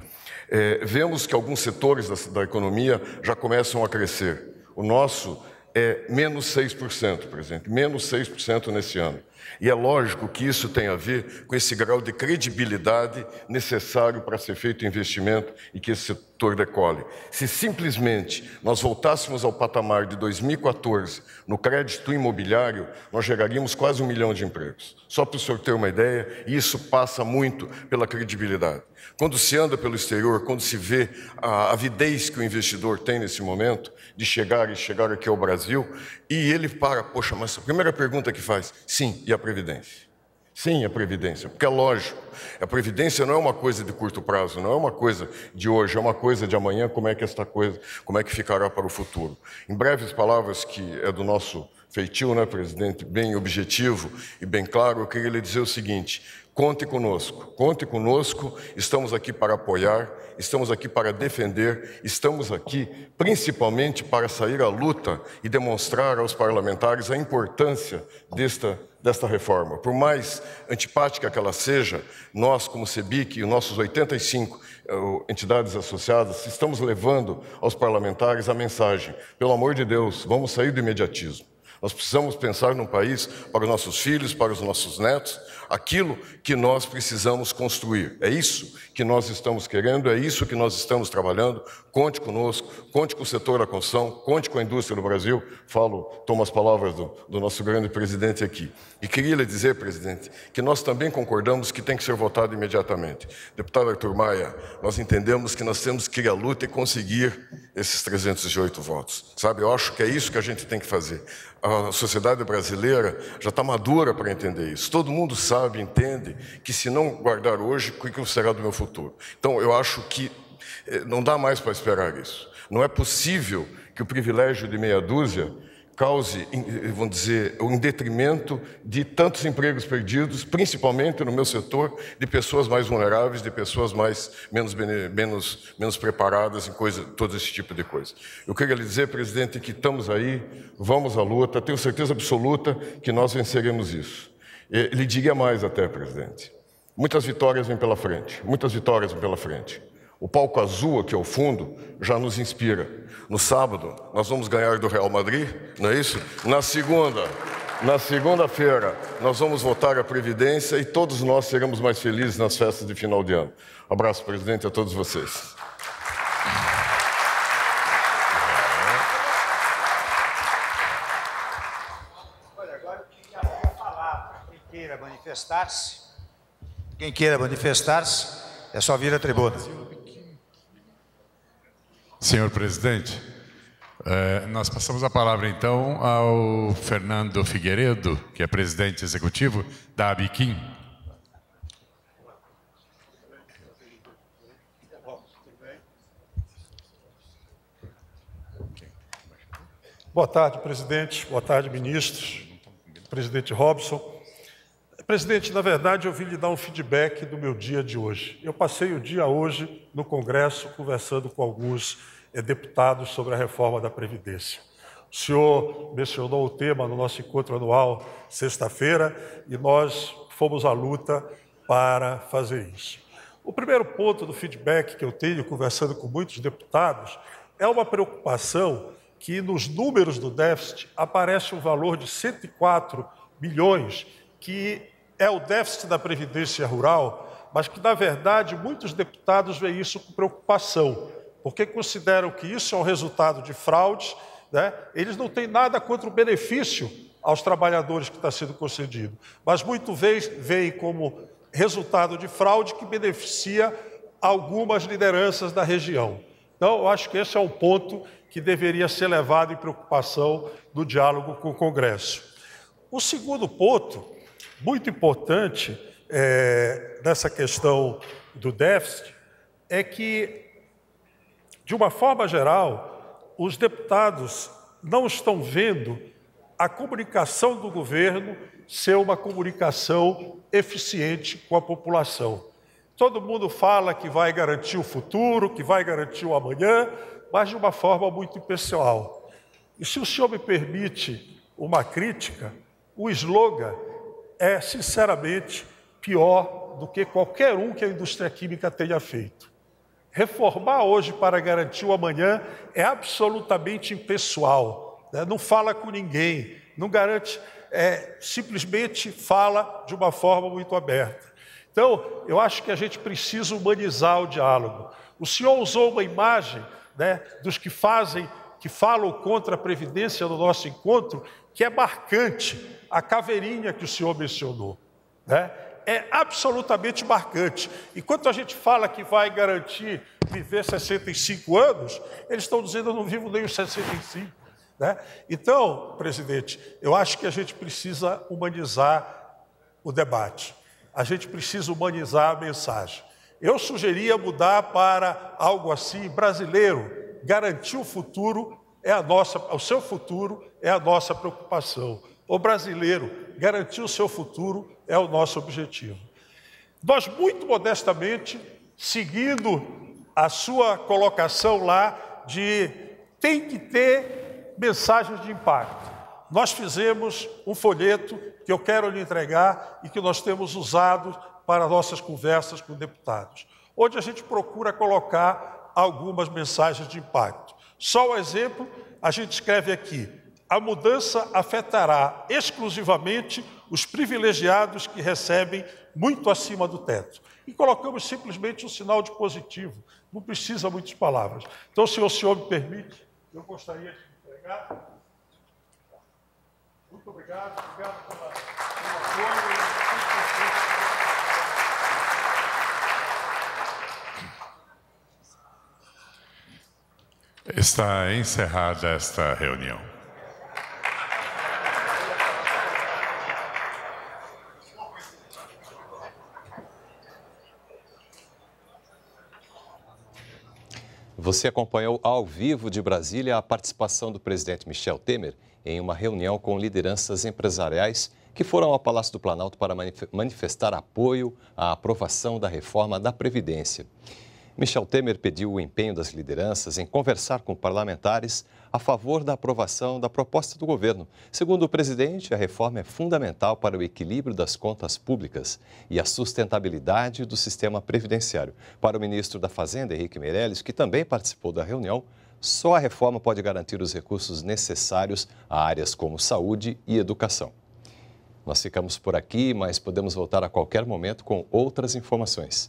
É, vemos que alguns setores da, da economia já começam a crescer. O nosso é menos 6%, por exemplo, menos 6% nesse ano. E é lógico que isso tem a ver com esse grau de credibilidade necessário para ser feito o investimento e que esse setor decole. Se simplesmente nós voltássemos ao patamar de 2014 no crédito imobiliário, nós geraríamos quase um milhão de empregos. Só para o senhor ter uma ideia, isso passa muito pela credibilidade. Quando se anda pelo exterior, quando se vê a avidez que o investidor tem nesse momento de chegar e chegar aqui ao Brasil, e ele para, poxa, mas a primeira pergunta que faz, sim, e a Previdência? Sim, a Previdência, porque é lógico, a Previdência não é uma coisa de curto prazo, não é uma coisa de hoje, é uma coisa de amanhã, como é que esta coisa, como é que ficará para o futuro. Em breves palavras, que é do nosso feitio, né, presidente, bem objetivo e bem claro, eu queria lhe dizer o seguinte: Conte conosco, conte conosco, estamos aqui para apoiar, estamos aqui para defender, estamos aqui principalmente para sair à luta e demonstrar aos parlamentares a importância desta, desta reforma. Por mais antipática que ela seja, nós, como SEBIC e os nossos 85 eh, entidades associadas, estamos levando aos parlamentares a mensagem: pelo amor de Deus, vamos sair do imediatismo. Nós precisamos pensar num país para os nossos filhos, para os nossos netos, aquilo que nós precisamos construir. É isso que nós estamos querendo, é isso que nós estamos trabalhando. Conte conosco, conte com o setor da construção, conte com a indústria do Brasil. Falo, tomo as palavras do, do nosso grande presidente aqui. E queria lhe dizer, presidente, que nós também concordamos que tem que ser votado imediatamente. Deputado Arthur Maia, nós entendemos que nós temos que ir à luta e conseguir esses 308 votos. Sabe, eu acho que é isso que a gente tem que fazer a sociedade brasileira já está madura para entender isso. Todo mundo sabe, entende, que se não guardar hoje, o que será do meu futuro? Então, eu acho que eh, não dá mais para esperar isso. Não é possível que o privilégio de meia dúzia cause, eh, vamos dizer, um detrimento de tantos empregos perdidos, principalmente no meu setor, de pessoas mais vulneráveis, de pessoas mais menos, menos, menos preparadas em coisa, todo esse tipo de coisa. Eu queria lhe dizer, presidente, que estamos aí, vamos à luta, tenho certeza absoluta que nós venceremos isso. E, eh, lhe diria mais até, presidente. Muitas vitórias vêm pela frente, muitas vitórias vêm pela frente. O palco azul aqui ao fundo já nos inspira. No sábado, nós vamos ganhar do Real Madrid, não é isso? Na segunda, na segunda-feira, nós vamos votar a Previdência e todos nós seremos mais felizes nas festas de final de ano. Abraço, presidente, a todos vocês.
Olha, agora eu queria falar para quem queira manifestar-se. Quem queira manifestar-se, é só vir à tribuna.
Senhor presidente, é, nós passamos a palavra então ao Fernando Figueiredo, que é presidente executivo da Abiquim.
Boa tarde, presidente. Boa tarde, ministros. Presidente Robson. Presidente, na verdade, eu vim lhe dar um feedback do meu dia de hoje. Eu passei o dia hoje no Congresso conversando com alguns eh, deputados sobre a reforma da Previdência. O senhor mencionou o tema no nosso encontro anual, sexta-feira, e nós fomos à luta para fazer isso. O primeiro ponto do feedback que eu tenho, conversando com muitos deputados, é uma preocupação que nos números do déficit aparece um valor de 104 bilhões que é o déficit da Previdência Rural, mas que, na verdade, muitos deputados veem isso com preocupação, porque consideram que isso é um resultado de fraude, né? eles não têm nada contra o benefício aos trabalhadores que está sendo concedido, mas muito veem como resultado de fraude que beneficia algumas lideranças da região. Então, eu acho que esse é um ponto que deveria ser levado em preocupação no diálogo com o Congresso. O segundo ponto muito importante é, nessa questão do déficit é que, de uma forma geral, os deputados não estão vendo a comunicação do governo ser uma comunicação eficiente com a população. Todo mundo fala que vai garantir o futuro, que vai garantir o amanhã, mas de uma forma muito pessoal. E se o senhor me permite uma crítica, o slogan é sinceramente pior do que qualquer um que a indústria química tenha feito. Reformar hoje para garantir o amanhã é absolutamente impessoal, né? não fala com ninguém, não garante, é, simplesmente fala de uma forma muito aberta. Então, eu acho que a gente precisa humanizar o diálogo. O senhor usou uma imagem né, dos que fazem, que falam contra a Previdência no nosso encontro, que é marcante, a caveirinha que o senhor mencionou, né? É absolutamente marcante. Enquanto a gente fala que vai garantir viver 65 anos, eles estão dizendo eu não vivo nem os 65. Né? Então, presidente, eu acho que a gente precisa humanizar o debate. A gente precisa humanizar a mensagem. Eu sugeria mudar para algo assim, brasileiro, garantir o futuro é a nossa, o seu futuro é a nossa preocupação. O brasileiro garantir o seu futuro é o nosso objetivo. Nós, muito modestamente, seguindo a sua colocação lá de tem que ter mensagens de impacto, nós fizemos um folheto que eu quero lhe entregar e que nós temos usado para nossas conversas com deputados, onde a gente procura colocar algumas mensagens de impacto. Só o exemplo, a gente escreve aqui: a mudança afetará exclusivamente os privilegiados que recebem muito acima do teto. E colocamos simplesmente um sinal de positivo, não precisa muitas palavras. Então, se o senhor me permite, eu gostaria de entregar.
Muito obrigado, obrigado pela, sua apoio.
Está encerrada esta reunião.
Você acompanhou ao vivo de Brasília a participação do presidente Michel Temer em uma reunião com lideranças empresariais que foram ao Palácio do Planalto para manifestar apoio à aprovação da reforma da Previdência. Michel Temer pediu o empenho das lideranças em conversar com parlamentares a favor da aprovação da proposta do governo. Segundo o presidente, a reforma é fundamental para o equilíbrio das contas públicas e a sustentabilidade do sistema previdenciário. Para o ministro da Fazenda, Henrique Meirelles, que também participou da reunião, só a reforma pode garantir os recursos necessários a áreas como saúde e educação. Nós ficamos por aqui, mas podemos voltar a qualquer momento com outras informações.